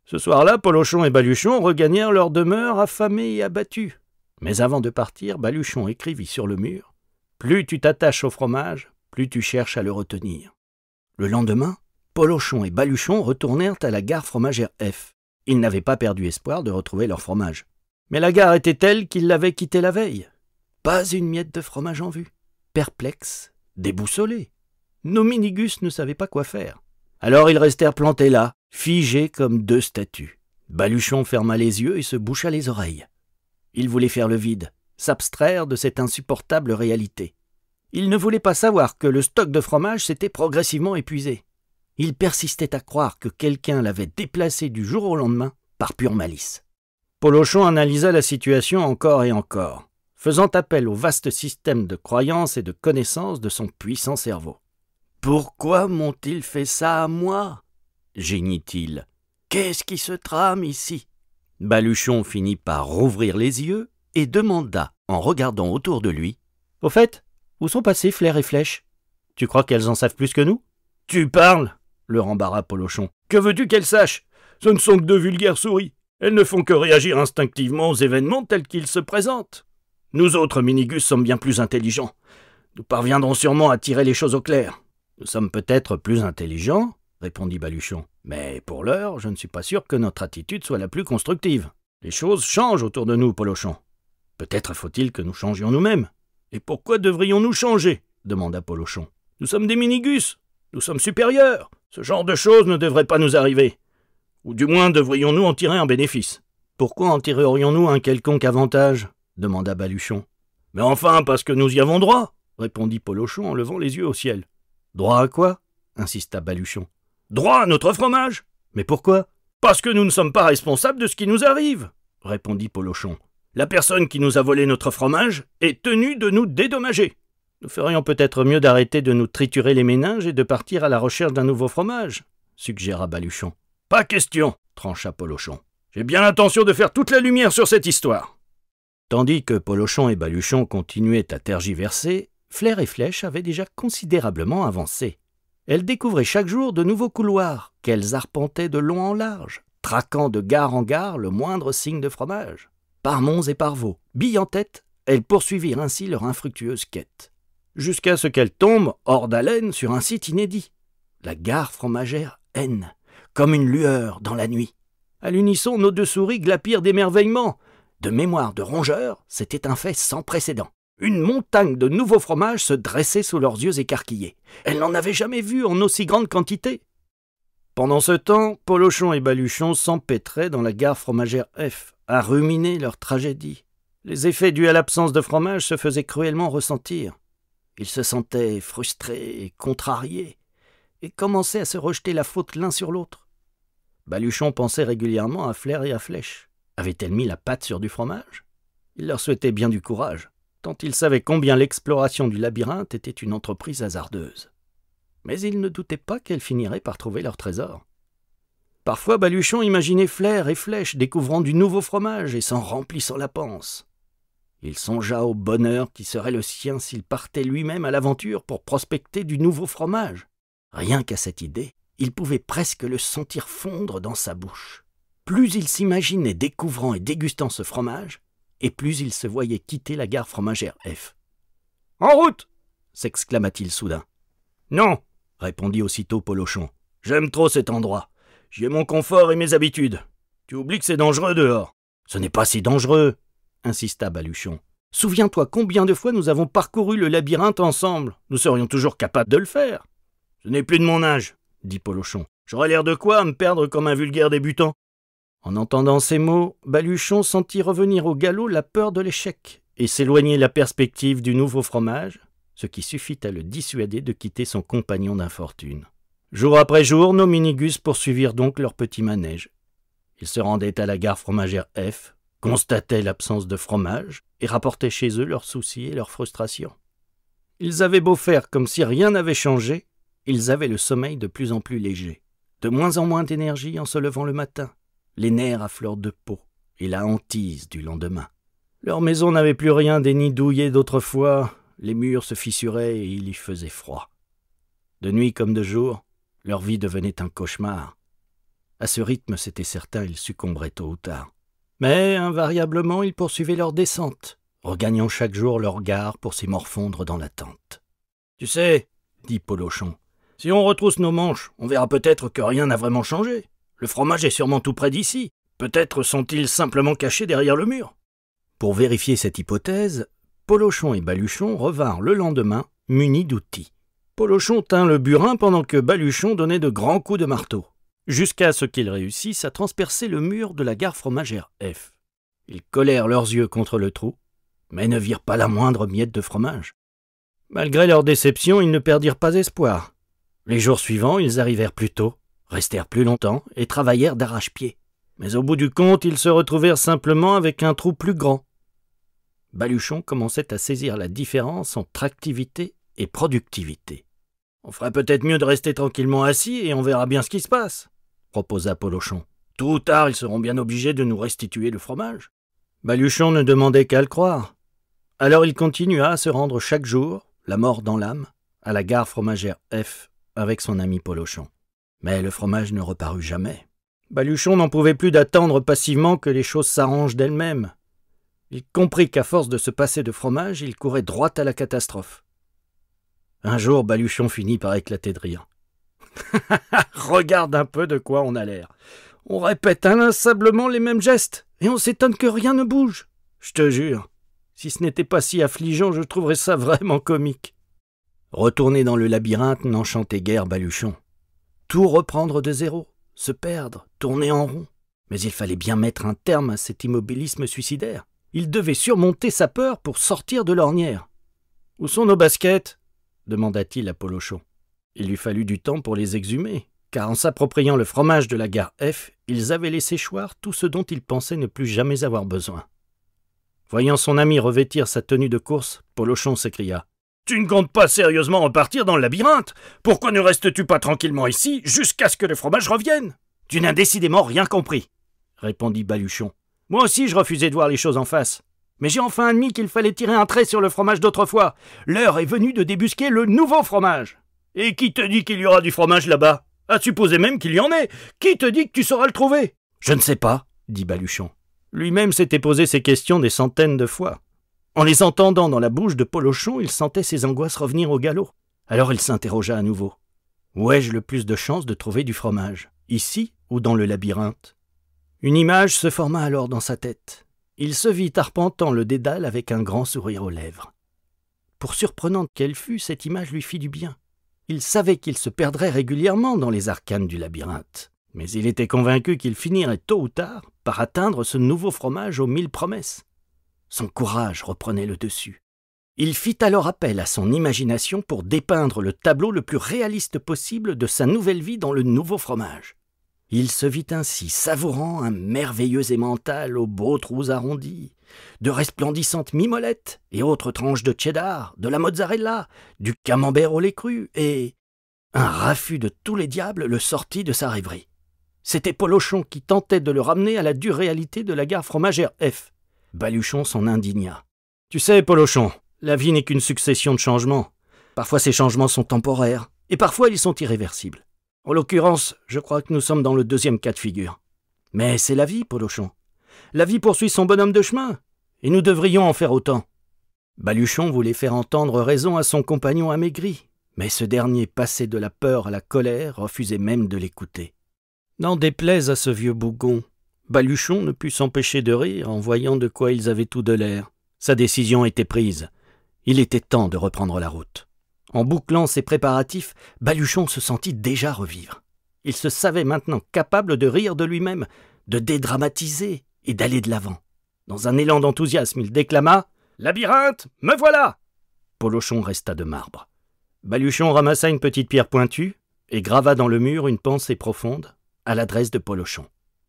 Ce soir-là, Polochon et Baluchon regagnèrent leur demeure affamés et abattus. Mais avant de partir, Baluchon écrivit sur le mur Plus tu t'attaches au fromage, plus tu cherches à le retenir. Le lendemain, Polochon et Baluchon retournèrent à la gare fromagère F. Ils n'avaient pas perdu espoir de retrouver leur fromage. Mais la gare était telle qu'ils l'avaient quittée la veille. Pas une miette de fromage en vue perplexes, déboussolés. Nominigus ne savait pas quoi faire. Alors ils restèrent plantés là, figés comme deux statues. Baluchon ferma les yeux et se boucha les oreilles. Il voulait faire le vide, s'abstraire de cette insupportable réalité. Il ne voulait pas savoir que le stock de fromage s'était progressivement épuisé. Il persistait à croire que quelqu'un l'avait déplacé du jour au lendemain par pure malice. Polochon analysa la situation encore et encore faisant appel au vaste système de croyances et de connaissances de son puissant cerveau. Pourquoi m'ont-ils fait ça à moi gémit-il. Qu'est-ce qui se trame ici Baluchon finit par rouvrir les yeux et demanda, en regardant autour de lui Au fait, où sont passées flair et flèche Tu crois qu'elles en savent plus que nous Tu parles leur rembarra Polochon. Que veux-tu qu'elles sachent Ce ne sont que de vulgaires souris. Elles ne font que réagir instinctivement aux événements tels qu'ils se présentent. Nous autres minigus sommes bien plus intelligents. Nous parviendrons sûrement à tirer les choses au clair. Nous sommes peut-être plus intelligents, répondit Baluchon, mais pour l'heure, je ne suis pas sûr que notre attitude soit la plus constructive. Les choses changent autour de nous, Polochon. Peut-être faut-il que nous changions nous-mêmes. Et pourquoi devrions-nous changer demanda Polochon. Nous sommes des minigus, nous sommes supérieurs. Ce genre de choses ne devrait pas nous arriver. Ou du moins devrions-nous en tirer un bénéfice. Pourquoi en tirerions-nous un quelconque avantage demanda Baluchon. Mais enfin, parce que nous y avons droit, répondit Polochon en levant les yeux au ciel. Droit à quoi insista Baluchon. Droit à notre fromage Mais pourquoi Parce que nous ne sommes pas responsables de ce qui nous arrive, répondit Polochon. La personne qui nous a volé notre fromage est tenue de nous dédommager. Nous ferions peut-être mieux d'arrêter de nous triturer les méninges et de partir à la recherche d'un nouveau fromage, suggéra Baluchon. Pas question, trancha Polochon. J'ai bien l'intention de faire toute la lumière sur cette histoire. Tandis que Polochon et Baluchon continuaient à tergiverser, Flair et Flèche avaient déjà considérablement avancé. Elles découvraient chaque jour de nouveaux couloirs qu'elles arpentaient de long en large, traquant de gare en gare le moindre signe de fromage. Par et par veaux, billes en tête, elles poursuivirent ainsi leur infructueuse quête, jusqu'à ce qu'elles tombent hors d'haleine sur un site inédit. La gare fromagère N, comme une lueur dans la nuit. À l'unisson, nos deux souris glapirent d'émerveillement, de mémoire de rongeur, c'était un fait sans précédent. Une montagne de nouveaux fromages se dressait sous leurs yeux écarquillés. Elle n'en avait jamais vu en aussi grande quantité. Pendant ce temps, Polochon et Baluchon s'empêtraient dans la gare fromagère F, à ruminer leur tragédie. Les effets dus à l'absence de fromage se faisaient cruellement ressentir. Ils se sentaient frustrés et contrariés, et commençaient à se rejeter la faute l'un sur l'autre. Baluchon pensait régulièrement à Flair et à Flèche. Avait-elle mis la pâte sur du fromage Il leur souhaitait bien du courage, tant ils savaient combien l'exploration du labyrinthe était une entreprise hasardeuse. Mais ils ne doutaient pas qu'elle finirait par trouver leur trésor. Parfois, Baluchon imaginait flair et flèche découvrant du nouveau fromage et s'en remplissant la panse. Il songea au bonheur qui serait le sien s'il partait lui-même à l'aventure pour prospecter du nouveau fromage. Rien qu'à cette idée, il pouvait presque le sentir fondre dans sa bouche. Plus il s'imaginait découvrant et dégustant ce fromage, et plus il se voyait quitter la gare fromagère F. En route s'exclama-t-il soudain. Non répondit aussitôt Polochon. J'aime trop cet endroit. J'y ai mon confort et mes habitudes. Tu oublies que c'est dangereux dehors. Ce n'est pas si dangereux, insista Baluchon. Souviens-toi combien de fois nous avons parcouru le labyrinthe ensemble. Nous serions toujours capables de le faire. Ce n'est plus de mon âge, dit Polochon. J'aurais l'air de quoi à me perdre comme un vulgaire débutant en entendant ces mots, Baluchon sentit revenir au galop la peur de l'échec et s'éloigner la perspective du nouveau fromage, ce qui suffit à le dissuader de quitter son compagnon d'infortune. Jour après jour, nos minigus poursuivirent donc leur petit manège. Ils se rendaient à la gare fromagère F, constataient l'absence de fromage et rapportaient chez eux leurs soucis et leurs frustrations. Ils avaient beau faire comme si rien n'avait changé, ils avaient le sommeil de plus en plus léger, de moins en moins d'énergie en se levant le matin, les nerfs à fleur de peau et la hantise du lendemain. Leur maison n'avait plus rien des nids douillés d'autrefois, les murs se fissuraient et il y faisait froid. De nuit comme de jour, leur vie devenait un cauchemar. À ce rythme, c'était certain, ils succomberaient tôt ou tard. Mais invariablement, ils poursuivaient leur descente, regagnant chaque jour leur gare pour s'y morfondre dans la tente. Tu sais, dit Polochon, si on retrousse nos manches, on verra peut-être que rien n'a vraiment changé. Le fromage est sûrement tout près d'ici. Peut-être sont-ils simplement cachés derrière le mur. Pour vérifier cette hypothèse, Polochon et Baluchon revinrent le lendemain munis d'outils. Polochon tint le burin pendant que Baluchon donnait de grands coups de marteau, jusqu'à ce qu'ils réussissent à transpercer le mur de la gare fromagère F. Ils collèrent leurs yeux contre le trou, mais ne virent pas la moindre miette de fromage. Malgré leur déception, ils ne perdirent pas espoir. Les jours suivants, ils arrivèrent plus tôt restèrent plus longtemps et travaillèrent d'arrache-pied. Mais au bout du compte, ils se retrouvèrent simplement avec un trou plus grand. Baluchon commençait à saisir la différence entre activité et productivité. On ferait peut-être mieux de rester tranquillement assis et on verra bien ce qui se passe, proposa Polochon. Tout tard, ils seront bien obligés de nous restituer le fromage. Baluchon ne demandait qu'à le croire. Alors il continua à se rendre chaque jour, la mort dans l'âme, à la gare fromagère F avec son ami Polochon. Mais le fromage ne reparut jamais. Baluchon n'en pouvait plus d'attendre passivement que les choses s'arrangent d'elles-mêmes. Il comprit qu'à force de se passer de fromage, il courait droit à la catastrophe. Un jour, Baluchon finit par éclater de rire. Regarde un peu de quoi on a l'air. On répète inlassablement les mêmes gestes, et on s'étonne que rien ne bouge. Je te jure, si ce n'était pas si affligeant, je trouverais ça vraiment comique. Retourner dans le labyrinthe n'enchantait guère Baluchon tout reprendre de zéro, se perdre, tourner en rond. Mais il fallait bien mettre un terme à cet immobilisme suicidaire. Il devait surmonter sa peur pour sortir de l'ornière. Où sont nos baskets demanda-t-il à Polochon. Il lui fallut du temps pour les exhumer, car en s'appropriant le fromage de la gare F, ils avaient laissé choir tout ce dont ils pensaient ne plus jamais avoir besoin. Voyant son ami revêtir sa tenue de course, Polochon s'écria tu ne comptes pas sérieusement en partir dans le labyrinthe Pourquoi ne restes-tu pas tranquillement ici jusqu'à ce que le fromage revienne Tu n'as décidément rien compris, répondit Baluchon. Moi aussi je refusais de voir les choses en face. Mais j'ai enfin admis qu'il fallait tirer un trait sur le fromage d'autrefois. L'heure est venue de débusquer le nouveau fromage. Et qui te dit qu'il y aura du fromage là-bas À supposer même qu'il y en ait Qui te dit que tu sauras le trouver Je ne sais pas, dit Baluchon. Lui-même s'était posé ces questions des centaines de fois. En les entendant dans la bouche de Polochon, il sentait ses angoisses revenir au galop. Alors il s'interrogea à nouveau. Où ai-je le plus de chances de trouver du fromage Ici ou dans le labyrinthe Une image se forma alors dans sa tête. Il se vit arpentant le dédale avec un grand sourire aux lèvres. Pour surprenante qu'elle fût, cette image lui fit du bien. Il savait qu'il se perdrait régulièrement dans les arcanes du labyrinthe, mais il était convaincu qu'il finirait tôt ou tard par atteindre ce nouveau fromage aux mille promesses. Son courage reprenait le dessus. Il fit alors appel à son imagination pour dépeindre le tableau le plus réaliste possible de sa nouvelle vie dans le nouveau fromage. Il se vit ainsi savourant un merveilleux émental aux beaux trous arrondis, de resplendissantes mimolettes et autres tranches de cheddar, de la mozzarella, du camembert au lait cru et un raffut de tous les diables le sortit de sa rêverie. C'était Polochon qui tentait de le ramener à la dure réalité de la gare fromagère F. Baluchon s'en indigna. Tu sais, Polochon, la vie n'est qu'une succession de changements. Parfois ces changements sont temporaires, et parfois ils sont irréversibles. En l'occurrence, je crois que nous sommes dans le deuxième cas de figure. Mais c'est la vie, Polochon. La vie poursuit son bonhomme de chemin, et nous devrions en faire autant. Baluchon voulait faire entendre raison à son compagnon amaigri, mais ce dernier, passé de la peur à la colère, refusait même de l'écouter. N'en déplaise à ce vieux bougon, Baluchon ne put s'empêcher de rire en voyant de quoi ils avaient tout de l'air. Sa décision était prise. Il était temps de reprendre la route. En bouclant ses préparatifs, Baluchon se sentit déjà revivre. Il se savait maintenant capable de rire de lui-même, de dédramatiser et d'aller de l'avant. Dans un élan d'enthousiasme, il déclama Labyrinthe, me voilà Polochon resta de marbre. Baluchon ramassa une petite pierre pointue et grava dans le mur une pensée profonde à l'adresse de Polochon.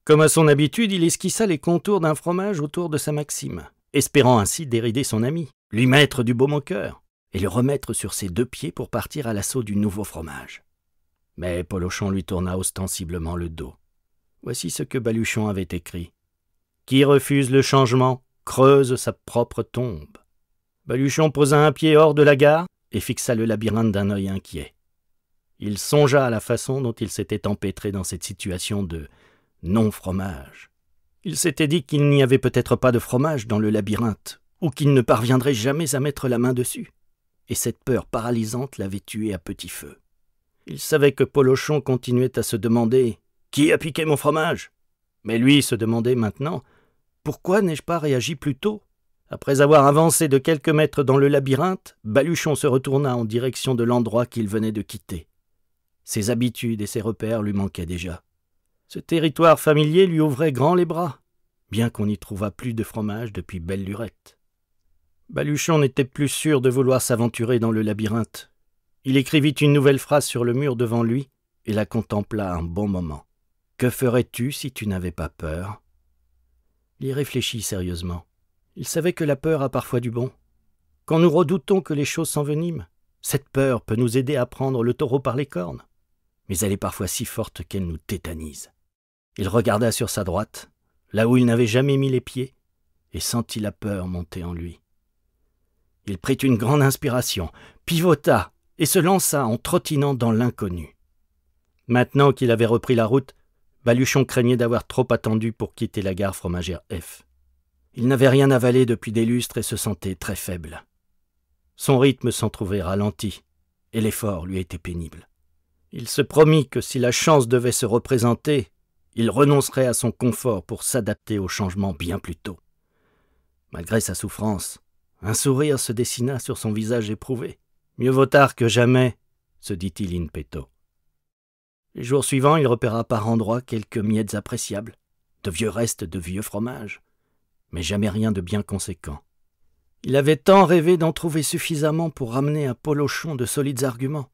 Comme à son habitude, il esquissa les contours d'un fromage autour de sa maxime, espérant ainsi dérider son ami, lui mettre du beau moqueur cœur, et le remettre sur ses deux pieds pour partir à l'assaut du nouveau fromage. Mais Polochon lui tourna ostensiblement le dos. Voici ce que Baluchon avait écrit. Qui refuse le changement creuse sa propre tombe. Baluchon posa un pied hors de la gare et fixa le labyrinthe d'un œil inquiet. Il songea à la façon dont il s'était empêtré dans cette situation de non fromage. Il s'était dit qu'il n'y avait peut-être pas de fromage dans le labyrinthe, ou qu'il ne parviendrait jamais à mettre la main dessus, et cette peur paralysante l'avait tué à petit feu. Il savait que Polochon continuait à se demander Qui a piqué mon fromage Mais lui se demandait maintenant Pourquoi n'ai-je pas réagi plus tôt Après avoir avancé de quelques mètres dans le labyrinthe, Baluchon se retourna en direction de l'endroit qu'il venait de quitter. Ses habitudes et ses repères lui manquaient déjà. Ce territoire familier lui ouvrait grand les bras, bien qu'on n'y trouvât plus de fromage depuis belle lurette. Baluchon n'était plus sûr de vouloir s'aventurer dans le labyrinthe. Il écrivit une nouvelle phrase sur le mur devant lui et la contempla un bon moment. Que ferais-tu si tu n'avais pas peur Il y réfléchit sérieusement. Il savait que la peur a parfois du bon. Quand nous redoutons que les choses s'enveniment, cette peur peut nous aider à prendre le taureau par les cornes, mais elle est parfois si forte qu'elle nous tétanise. Il regarda sur sa droite, là où il n'avait jamais mis les pieds, et sentit la peur monter en lui. Il prit une grande inspiration, pivota et se lança en trottinant dans l'inconnu. Maintenant qu'il avait repris la route, Baluchon craignait d'avoir trop attendu pour quitter la gare fromagère F. Il n'avait rien avalé depuis des lustres et se sentait très faible. Son rythme s'en trouvait ralenti, et l'effort lui était pénible. Il se promit que si la chance devait se représenter, il renoncerait à son confort pour s'adapter au changement bien plus tôt. Malgré sa souffrance, un sourire se dessina sur son visage éprouvé. Mieux vaut tard que jamais, se dit-il in petto. Les jours suivants, il repéra par endroits quelques miettes appréciables, de vieux restes de vieux fromages, mais jamais rien de bien conséquent. Il avait tant rêvé d'en trouver suffisamment pour ramener à Polochon de solides arguments.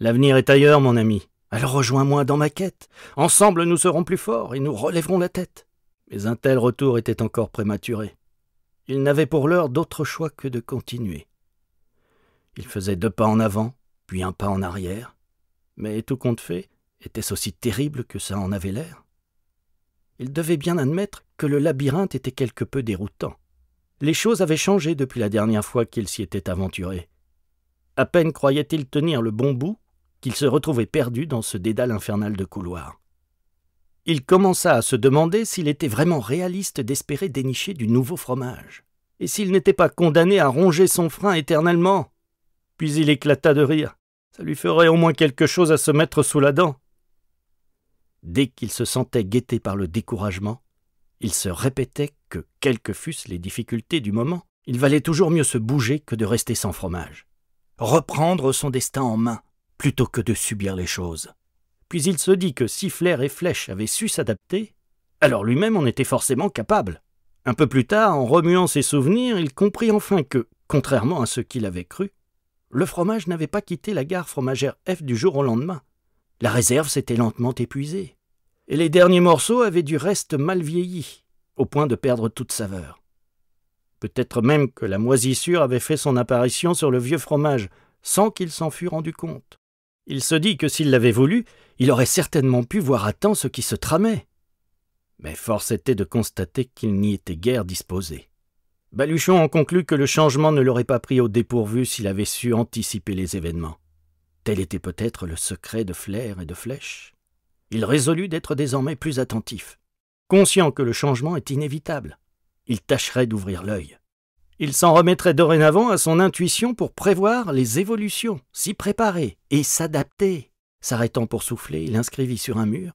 L'avenir est ailleurs, mon ami, alors rejoins-moi dans ma quête. Ensemble, nous serons plus forts et nous relèverons la tête. Mais un tel retour était encore prématuré. Il n'avait pour l'heure d'autre choix que de continuer. Il faisait deux pas en avant, puis un pas en arrière. Mais tout compte fait, était-ce aussi terrible que ça en avait l'air Il devait bien admettre que le labyrinthe était quelque peu déroutant. Les choses avaient changé depuis la dernière fois qu'il s'y était aventuré. À peine croyait-il tenir le bon bout qu'il se retrouvait perdu dans ce dédale infernal de couloirs. Il commença à se demander s'il était vraiment réaliste d'espérer dénicher du nouveau fromage, et s'il n'était pas condamné à ronger son frein éternellement. Puis il éclata de rire. Ça lui ferait au moins quelque chose à se mettre sous la dent. Dès qu'il se sentait guetté par le découragement, il se répétait que, quelles que fussent les difficultés du moment, il valait toujours mieux se bouger que de rester sans fromage. Reprendre son destin en main, plutôt que de subir les choses. Puis il se dit que si Flair et Flèche avaient su s'adapter, alors lui-même en était forcément capable. Un peu plus tard, en remuant ses souvenirs, il comprit enfin que, contrairement à ce qu'il avait cru, le fromage n'avait pas quitté la gare fromagère F du jour au lendemain. La réserve s'était lentement épuisée, et les derniers morceaux avaient du reste mal vieilli, au point de perdre toute saveur. Peut-être même que la moisissure avait fait son apparition sur le vieux fromage, sans qu'il s'en fût rendu compte. Il se dit que s'il l'avait voulu, il aurait certainement pu voir à temps ce qui se tramait. Mais force était de constater qu'il n'y était guère disposé. Baluchon en conclut que le changement ne l'aurait pas pris au dépourvu s'il avait su anticiper les événements. Tel était peut-être le secret de Flair et de Flèche. Il résolut d'être désormais plus attentif. Conscient que le changement est inévitable, il tâcherait d'ouvrir l'œil. Il s'en remettrait dorénavant à son intuition pour prévoir les évolutions, s'y préparer et s'adapter. S'arrêtant pour souffler, il inscrivit sur un mur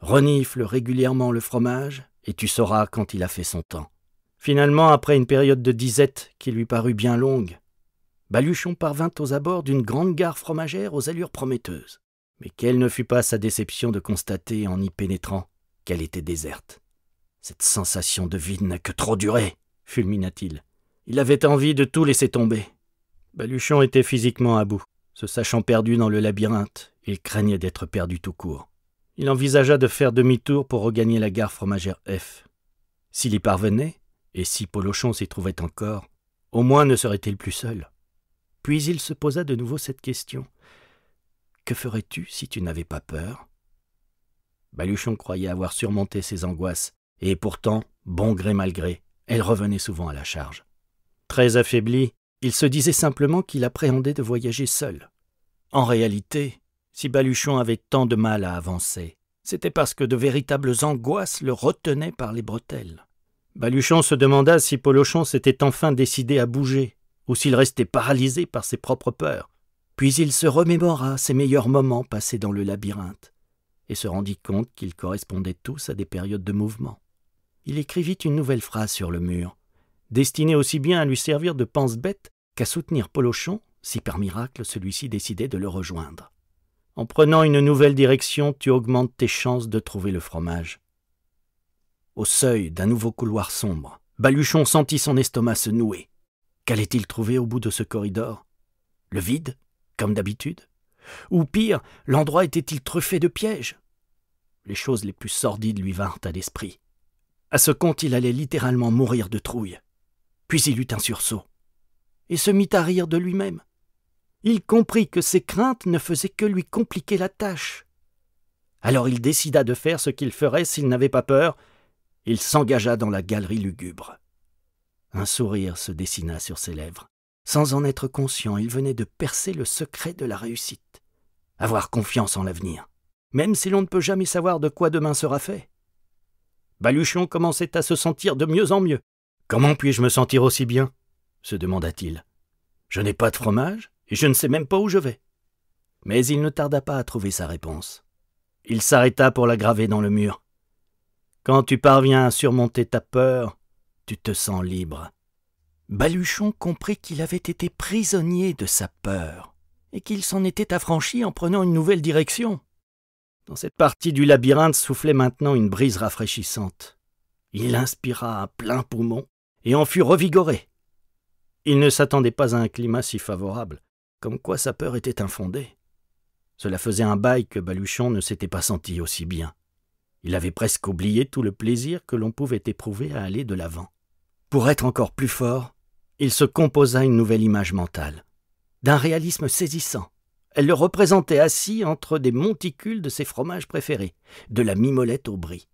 Renifle régulièrement le fromage, et tu sauras quand il a fait son temps. Finalement, après une période de disette qui lui parut bien longue, Baluchon parvint aux abords d'une grande gare fromagère aux allures prometteuses. Mais quelle ne fut pas sa déception de constater, en y pénétrant, qu'elle était déserte. Cette sensation de vide n'a que trop duré, fulmina-t-il. Il avait envie de tout laisser tomber. Baluchon était physiquement à bout. Se sachant perdu dans le labyrinthe, il craignait d'être perdu tout court. Il envisagea de faire demi-tour pour regagner la gare fromagère F. S'il y parvenait, et si Polochon s'y trouvait encore, au moins ne serait-il plus seul. Puis il se posa de nouveau cette question. Que ferais-tu si tu n'avais pas peur Baluchon croyait avoir surmonté ses angoisses, et pourtant, bon gré mal gré, elle revenait souvent à la charge. Très affaibli, il se disait simplement qu'il appréhendait de voyager seul. En réalité, si Baluchon avait tant de mal à avancer, c'était parce que de véritables angoisses le retenaient par les bretelles. Baluchon se demanda si Polochon s'était enfin décidé à bouger, ou s'il restait paralysé par ses propres peurs. Puis il se remémora ses meilleurs moments passés dans le labyrinthe, et se rendit compte qu'ils correspondaient tous à des périodes de mouvement. Il écrivit une nouvelle phrase sur le mur, destiné aussi bien à lui servir de pense-bête qu'à soutenir Polochon si par miracle celui-ci décidait de le rejoindre. En prenant une nouvelle direction, tu augmentes tes chances de trouver le fromage. Au seuil d'un nouveau couloir sombre, Baluchon sentit son estomac se nouer. Qu'allait-il trouver au bout de ce corridor Le vide, comme d'habitude Ou pire, l'endroit était-il truffé de pièges Les choses les plus sordides lui vinrent à l'esprit. À ce compte, il allait littéralement mourir de trouille puis il eut un sursaut, et se mit à rire de lui-même. Il comprit que ses craintes ne faisaient que lui compliquer la tâche. Alors il décida de faire ce qu'il ferait s'il n'avait pas peur. Il s'engagea dans la galerie lugubre. Un sourire se dessina sur ses lèvres. Sans en être conscient, il venait de percer le secret de la réussite. Avoir confiance en l'avenir, même si l'on ne peut jamais savoir de quoi demain sera fait. Baluchon commençait à se sentir de mieux en mieux. Comment puis-je me sentir aussi bien se demanda-t-il. Je n'ai pas de fromage et je ne sais même pas où je vais. Mais il ne tarda pas à trouver sa réponse. Il s'arrêta pour la graver dans le mur. Quand tu parviens à surmonter ta peur, tu te sens libre. Baluchon comprit qu'il avait été prisonnier de sa peur, et qu'il s'en était affranchi en prenant une nouvelle direction. Dans cette partie du labyrinthe soufflait maintenant une brise rafraîchissante. Il inspira à plein poumon, et en fut revigoré. Il ne s'attendait pas à un climat si favorable, comme quoi sa peur était infondée. Cela faisait un bail que Baluchon ne s'était pas senti aussi bien. Il avait presque oublié tout le plaisir que l'on pouvait éprouver à aller de l'avant. Pour être encore plus fort, il se composa une nouvelle image mentale, d'un réalisme saisissant. Elle le représentait assis entre des monticules de ses fromages préférés, de la mimolette au brie.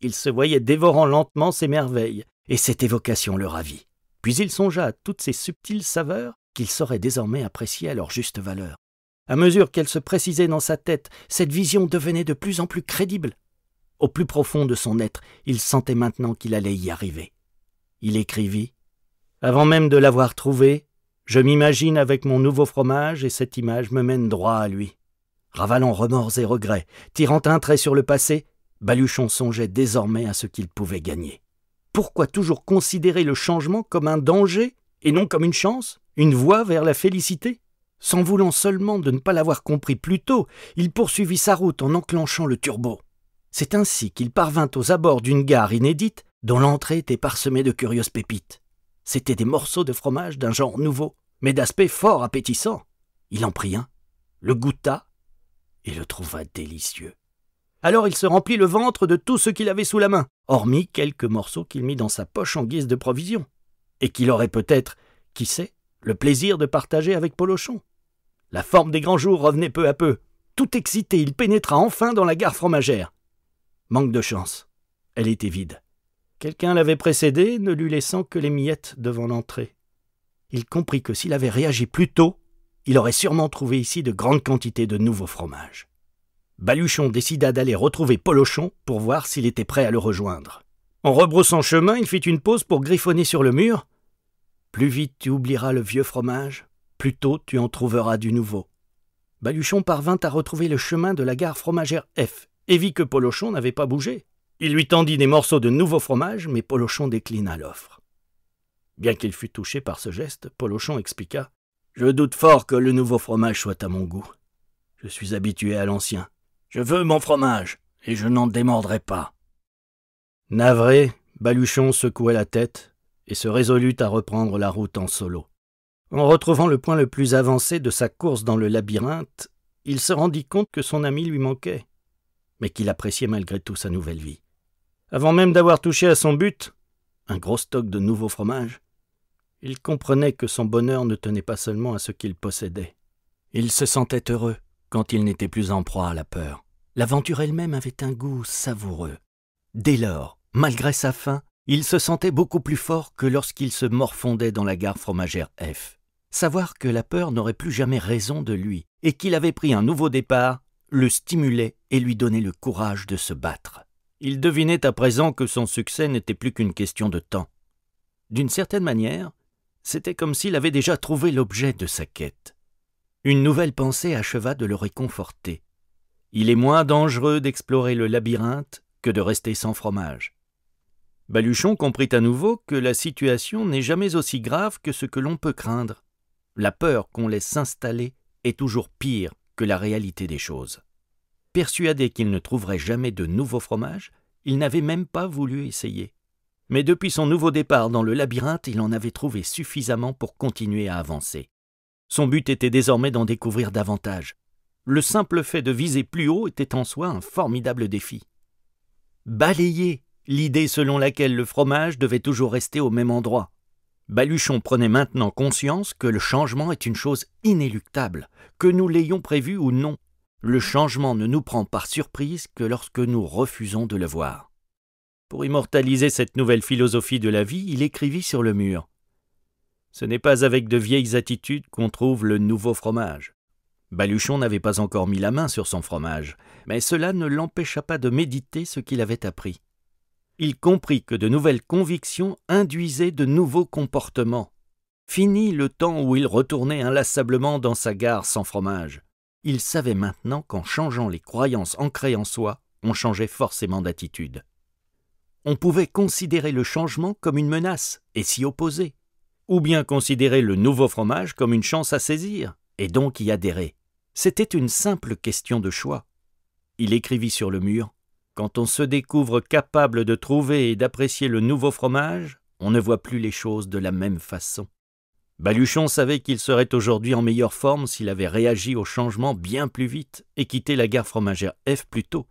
Il se voyait dévorant lentement ses merveilles, et cette évocation le ravit. Puis il songea à toutes ces subtiles saveurs qu'il saurait désormais apprécier à leur juste valeur. À mesure qu'elle se précisait dans sa tête, cette vision devenait de plus en plus crédible. Au plus profond de son être, il sentait maintenant qu'il allait y arriver. Il écrivit Avant même de l'avoir trouvé, je m'imagine avec mon nouveau fromage et cette image me mène droit à lui. Ravalant remords et regrets, tirant un trait sur le passé, Baluchon songeait désormais à ce qu'il pouvait gagner. Pourquoi toujours considérer le changement comme un danger et non comme une chance, une voie vers la félicité S'en voulant seulement de ne pas l'avoir compris plus tôt, il poursuivit sa route en enclenchant le turbo. C'est ainsi qu'il parvint aux abords d'une gare inédite dont l'entrée était parsemée de curieuses pépites. C'étaient des morceaux de fromage d'un genre nouveau, mais d'aspect fort appétissant. Il en prit un, le goûta et le trouva délicieux. Alors il se remplit le ventre de tout ce qu'il avait sous la main, hormis quelques morceaux qu'il mit dans sa poche en guise de provision, et qu'il aurait peut-être, qui sait, le plaisir de partager avec Polochon. La forme des grands jours revenait peu à peu. Tout excité, il pénétra enfin dans la gare fromagère. Manque de chance. Elle était vide. Quelqu'un l'avait précédé, ne lui laissant que les miettes devant l'entrée. Il comprit que s'il avait réagi plus tôt, il aurait sûrement trouvé ici de grandes quantités de nouveaux fromages. Baluchon décida d'aller retrouver Polochon pour voir s'il était prêt à le rejoindre. En rebroussant chemin, il fit une pause pour griffonner sur le mur. Plus vite tu oublieras le vieux fromage, plus tôt tu en trouveras du nouveau. Baluchon parvint à retrouver le chemin de la gare fromagère F et vit que Polochon n'avait pas bougé. Il lui tendit des morceaux de nouveau fromage, mais Polochon déclina l'offre. Bien qu'il fût touché par ce geste, Polochon expliqua Je doute fort que le nouveau fromage soit à mon goût. Je suis habitué à l'ancien. Je veux mon fromage, et je n'en démordrai pas. Navré, Baluchon secouait la tête et se résolut à reprendre la route en solo. En retrouvant le point le plus avancé de sa course dans le labyrinthe, il se rendit compte que son ami lui manquait, mais qu'il appréciait malgré tout sa nouvelle vie. Avant même d'avoir touché à son but, un gros stock de nouveaux fromages, il comprenait que son bonheur ne tenait pas seulement à ce qu'il possédait. Il se sentait heureux, quand il n'était plus en proie à la peur. L'aventure elle-même avait un goût savoureux. Dès lors, malgré sa faim, il se sentait beaucoup plus fort que lorsqu'il se morfondait dans la gare fromagère F. Savoir que la peur n'aurait plus jamais raison de lui et qu'il avait pris un nouveau départ le stimulait et lui donnait le courage de se battre. Il devinait à présent que son succès n'était plus qu'une question de temps. D'une certaine manière, c'était comme s'il avait déjà trouvé l'objet de sa quête. Une nouvelle pensée acheva de le réconforter. Il est moins dangereux d'explorer le labyrinthe que de rester sans fromage. Baluchon comprit à nouveau que la situation n'est jamais aussi grave que ce que l'on peut craindre. La peur qu'on laisse s'installer est toujours pire que la réalité des choses. Persuadé qu'il ne trouverait jamais de nouveau fromage, il n'avait même pas voulu essayer. Mais depuis son nouveau départ dans le labyrinthe, il en avait trouvé suffisamment pour continuer à avancer. Son but était désormais d'en découvrir davantage. Le simple fait de viser plus haut était en soi un formidable défi. Balayer l'idée selon laquelle le fromage devait toujours rester au même endroit. Baluchon prenait maintenant conscience que le changement est une chose inéluctable, que nous l'ayons prévu ou non. Le changement ne nous prend par surprise que lorsque nous refusons de le voir. Pour immortaliser cette nouvelle philosophie de la vie, il écrivit sur le mur ce n'est pas avec de vieilles attitudes qu'on trouve le nouveau fromage. Baluchon n'avait pas encore mis la main sur son fromage, mais cela ne l'empêcha pas de méditer ce qu'il avait appris. Il comprit que de nouvelles convictions induisaient de nouveaux comportements. Fini le temps où il retournait inlassablement dans sa gare sans fromage. Il savait maintenant qu'en changeant les croyances ancrées en soi, on changeait forcément d'attitude. On pouvait considérer le changement comme une menace et s'y opposer, ou bien considérer le nouveau fromage comme une chance à saisir, et donc y adhérer. C'était une simple question de choix. Il écrivit sur le mur Quand on se découvre capable de trouver et d'apprécier le nouveau fromage, on ne voit plus les choses de la même façon. Baluchon savait qu'il serait aujourd'hui en meilleure forme s'il avait réagi au changement bien plus vite et quitté la gare fromagère F plus tôt.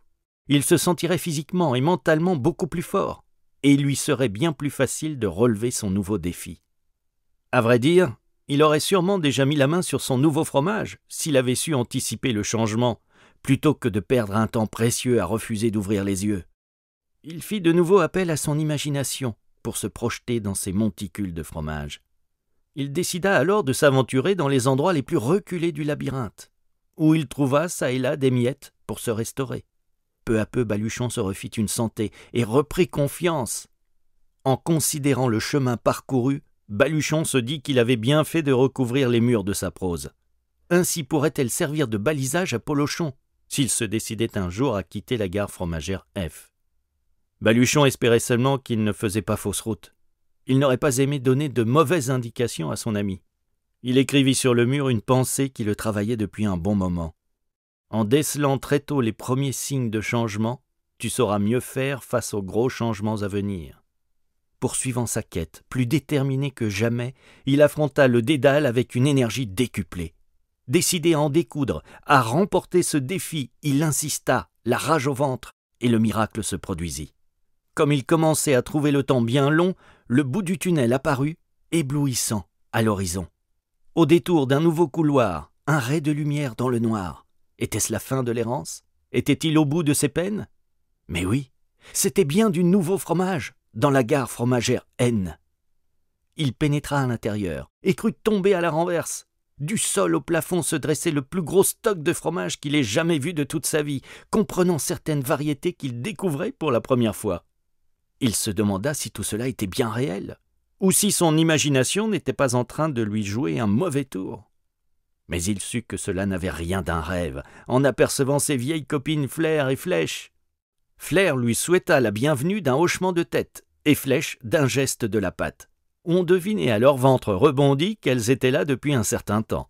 Il se sentirait physiquement et mentalement beaucoup plus fort, et il lui serait bien plus facile de relever son nouveau défi. À vrai dire, il aurait sûrement déjà mis la main sur son nouveau fromage s'il avait su anticiper le changement, plutôt que de perdre un temps précieux à refuser d'ouvrir les yeux. Il fit de nouveau appel à son imagination pour se projeter dans ces monticules de fromage. Il décida alors de s'aventurer dans les endroits les plus reculés du labyrinthe, où il trouva çà et là des miettes pour se restaurer. Peu à peu, Baluchon se refit une santé et reprit confiance. En considérant le chemin parcouru, Baluchon se dit qu'il avait bien fait de recouvrir les murs de sa prose. Ainsi pourrait-elle servir de balisage à Polochon, s'il se décidait un jour à quitter la gare fromagère F. Baluchon espérait seulement qu'il ne faisait pas fausse route. Il n'aurait pas aimé donner de mauvaises indications à son ami. Il écrivit sur le mur une pensée qui le travaillait depuis un bon moment. En décelant très tôt les premiers signes de changement, tu sauras mieux faire face aux gros changements à venir. Poursuivant sa quête, plus déterminé que jamais, il affronta le dédale avec une énergie décuplée. Décidé à en découdre, à remporter ce défi, il insista, la rage au ventre, et le miracle se produisit. Comme il commençait à trouver le temps bien long, le bout du tunnel apparut, éblouissant, à l'horizon. Au détour d'un nouveau couloir, un ray de lumière dans le noir. Était-ce la fin de l'errance Était-il au bout de ses peines Mais oui, c'était bien du nouveau fromage dans la gare fromagère N. Il pénétra à l'intérieur et crut tomber à la renverse. Du sol au plafond se dressait le plus gros stock de fromage qu'il ait jamais vu de toute sa vie, comprenant certaines variétés qu'il découvrait pour la première fois. Il se demanda si tout cela était bien réel, ou si son imagination n'était pas en train de lui jouer un mauvais tour. Mais il sut que cela n'avait rien d'un rêve, en apercevant ses vieilles copines Flair et Flèche, Flair lui souhaita la bienvenue d'un hochement de tête et Flèche d'un geste de la patte. On devinait à leur ventre rebondi qu'elles étaient là depuis un certain temps.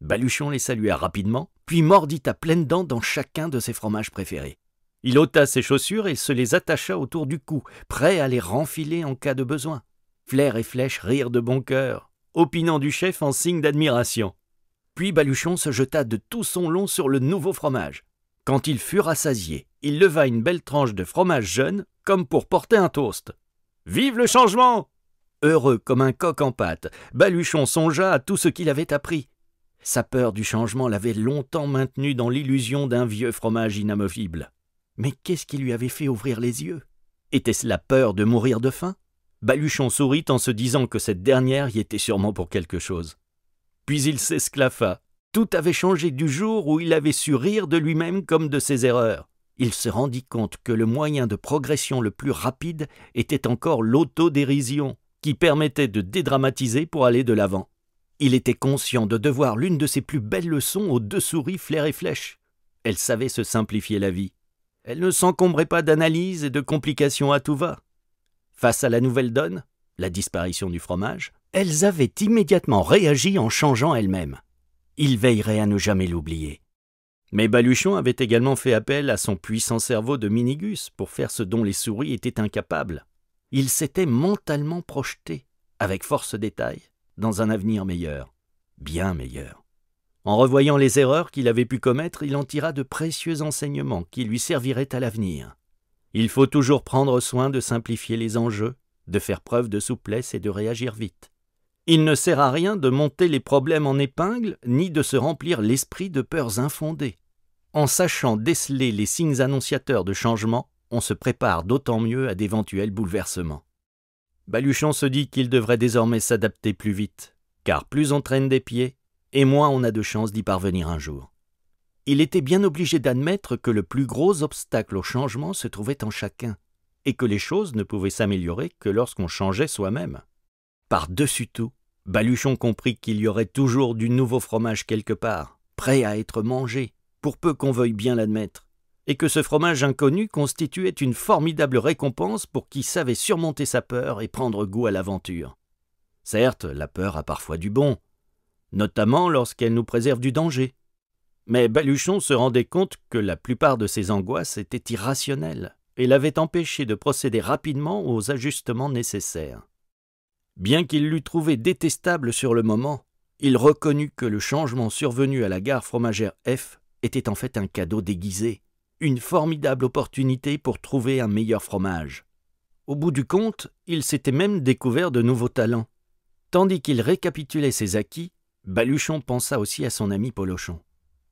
Baluchon les salua rapidement, puis mordit à pleines dents dans chacun de ses fromages préférés. Il ôta ses chaussures et se les attacha autour du cou, prêt à les renfiler en cas de besoin. Flair et Flèche rirent de bon cœur, opinant du chef en signe d'admiration. Puis Baluchon se jeta de tout son long sur le nouveau fromage. Quand il fut rassasié, il leva une belle tranche de fromage jeune, comme pour porter un toast. Vive le changement Heureux comme un coq en pâte, Baluchon songea à tout ce qu'il avait appris. Sa peur du changement l'avait longtemps maintenu dans l'illusion d'un vieux fromage inamovible. Mais qu'est-ce qui lui avait fait ouvrir les yeux Était-ce la peur de mourir de faim Baluchon sourit en se disant que cette dernière y était sûrement pour quelque chose. Puis il s'esclaffa, tout avait changé du jour où il avait su rire de lui-même comme de ses erreurs. Il se rendit compte que le moyen de progression le plus rapide était encore l'autodérision, qui permettait de dédramatiser pour aller de l'avant. Il était conscient de devoir l'une de ses plus belles leçons aux deux souris flair et flèche. Elle savait se simplifier la vie. Elle ne s'encombrait pas d'analyses et de complications à tout va. Face à la nouvelle donne, la disparition du fromage, elles avaient immédiatement réagi en changeant elles-mêmes il veillerait à ne jamais l'oublier. Mais Baluchon avait également fait appel à son puissant cerveau de Minigus pour faire ce dont les souris étaient incapables. Il s'était mentalement projeté, avec force détail, dans un avenir meilleur, bien meilleur. En revoyant les erreurs qu'il avait pu commettre, il en tira de précieux enseignements qui lui serviraient à l'avenir. Il faut toujours prendre soin de simplifier les enjeux, de faire preuve de souplesse et de réagir vite. Il ne sert à rien de monter les problèmes en épingle, ni de se remplir l'esprit de peurs infondées. En sachant déceler les signes annonciateurs de changement, on se prépare d'autant mieux à d'éventuels bouleversements. Baluchon se dit qu'il devrait désormais s'adapter plus vite, car plus on traîne des pieds, et moins on a de chances d'y parvenir un jour. Il était bien obligé d'admettre que le plus gros obstacle au changement se trouvait en chacun, et que les choses ne pouvaient s'améliorer que lorsqu'on changeait soi-même. Par-dessus tout, Baluchon comprit qu'il y aurait toujours du nouveau fromage quelque part, prêt à être mangé, pour peu qu'on veuille bien l'admettre, et que ce fromage inconnu constituait une formidable récompense pour qui savait surmonter sa peur et prendre goût à l'aventure. Certes, la peur a parfois du bon, notamment lorsqu'elle nous préserve du danger. Mais Baluchon se rendait compte que la plupart de ses angoisses étaient irrationnelles et l'avaient empêché de procéder rapidement aux ajustements nécessaires. Bien qu'il l'eût trouvé détestable sur le moment, il reconnut que le changement survenu à la gare fromagère F était en fait un cadeau déguisé, une formidable opportunité pour trouver un meilleur fromage. Au bout du compte, il s'était même découvert de nouveaux talents. Tandis qu'il récapitulait ses acquis, Baluchon pensa aussi à son ami Polochon.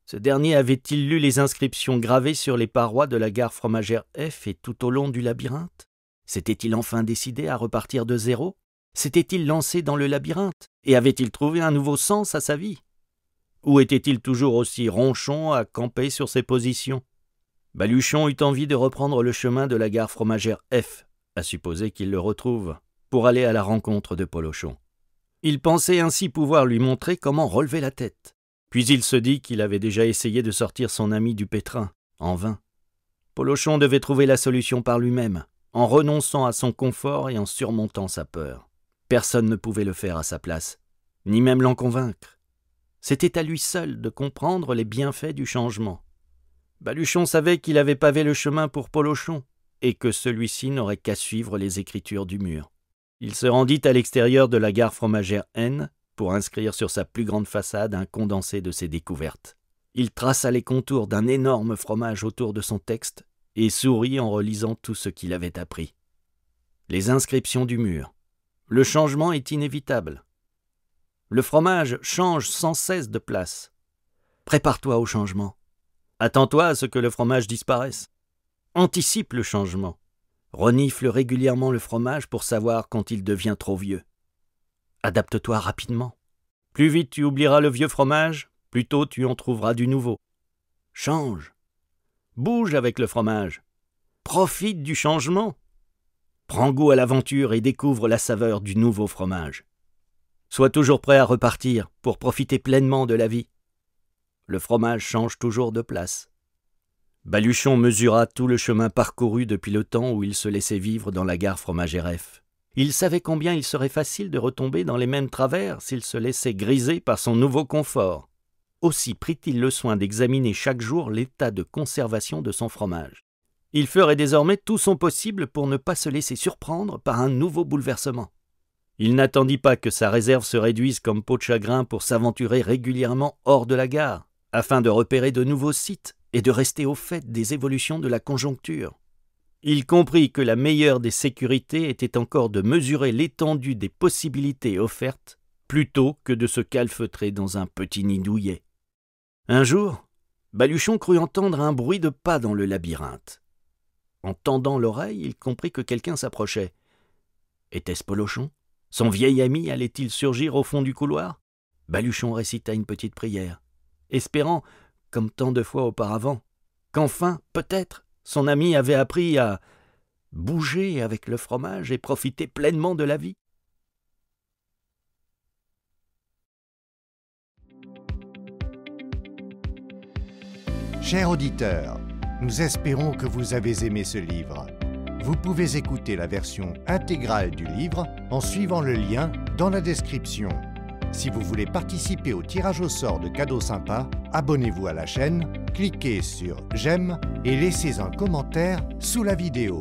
Ce dernier avait-il lu les inscriptions gravées sur les parois de la gare fromagère F et tout au long du labyrinthe S'était-il enfin décidé à repartir de zéro S'était-il lancé dans le labyrinthe Et avait-il trouvé un nouveau sens à sa vie Ou était-il toujours aussi ronchon à camper sur ses positions Baluchon eut envie de reprendre le chemin de la gare fromagère F, à supposer qu'il le retrouve, pour aller à la rencontre de Polochon. Il pensait ainsi pouvoir lui montrer comment relever la tête. Puis il se dit qu'il avait déjà essayé de sortir son ami du pétrin, en vain. Polochon devait trouver la solution par lui-même, en renonçant à son confort et en surmontant sa peur. Personne ne pouvait le faire à sa place, ni même l'en convaincre. C'était à lui seul de comprendre les bienfaits du changement. Baluchon savait qu'il avait pavé le chemin pour Polochon, et que celui-ci n'aurait qu'à suivre les écritures du mur. Il se rendit à l'extérieur de la gare fromagère N pour inscrire sur sa plus grande façade un condensé de ses découvertes. Il traça les contours d'un énorme fromage autour de son texte et sourit en relisant tout ce qu'il avait appris. Les inscriptions du mur, le changement est inévitable. Le fromage change sans cesse de place. Prépare-toi au changement. Attends-toi à ce que le fromage disparaisse. Anticipe le changement. Renifle régulièrement le fromage pour savoir quand il devient trop vieux. Adapte-toi rapidement. Plus vite tu oublieras le vieux fromage, plus tôt tu en trouveras du nouveau. Change. Bouge avec le fromage. Profite du changement. Prends goût à l'aventure et découvre la saveur du nouveau fromage. Sois toujours prêt à repartir pour profiter pleinement de la vie. Le fromage change toujours de place. Baluchon mesura tout le chemin parcouru depuis le temps où il se laissait vivre dans la gare Fromage F. Il savait combien il serait facile de retomber dans les mêmes travers s'il se laissait griser par son nouveau confort. Aussi prit-il le soin d'examiner chaque jour l'état de conservation de son fromage. Il ferait désormais tout son possible pour ne pas se laisser surprendre par un nouveau bouleversement. Il n'attendit pas que sa réserve se réduise comme peau de chagrin pour s'aventurer régulièrement hors de la gare, afin de repérer de nouveaux sites et de rester au fait des évolutions de la conjoncture. Il comprit que la meilleure des sécurités était encore de mesurer l'étendue des possibilités offertes plutôt que de se calfeutrer dans un petit nid douillet. Un jour, Baluchon crut entendre un bruit de pas dans le labyrinthe. En tendant l'oreille, il comprit que quelqu'un s'approchait. Était-ce Polochon Son vieil ami allait-il surgir au fond du couloir Baluchon récita une petite prière, espérant, comme tant de fois auparavant, qu'enfin, peut-être, son ami avait appris à bouger avec le fromage et profiter pleinement de la vie. Cher auditeur, nous espérons que vous avez aimé ce livre. Vous pouvez écouter la version intégrale du livre en suivant le lien dans la description. Si vous voulez participer au tirage au sort de cadeaux sympas, abonnez-vous à la chaîne, cliquez sur J'aime et laissez un commentaire sous la vidéo.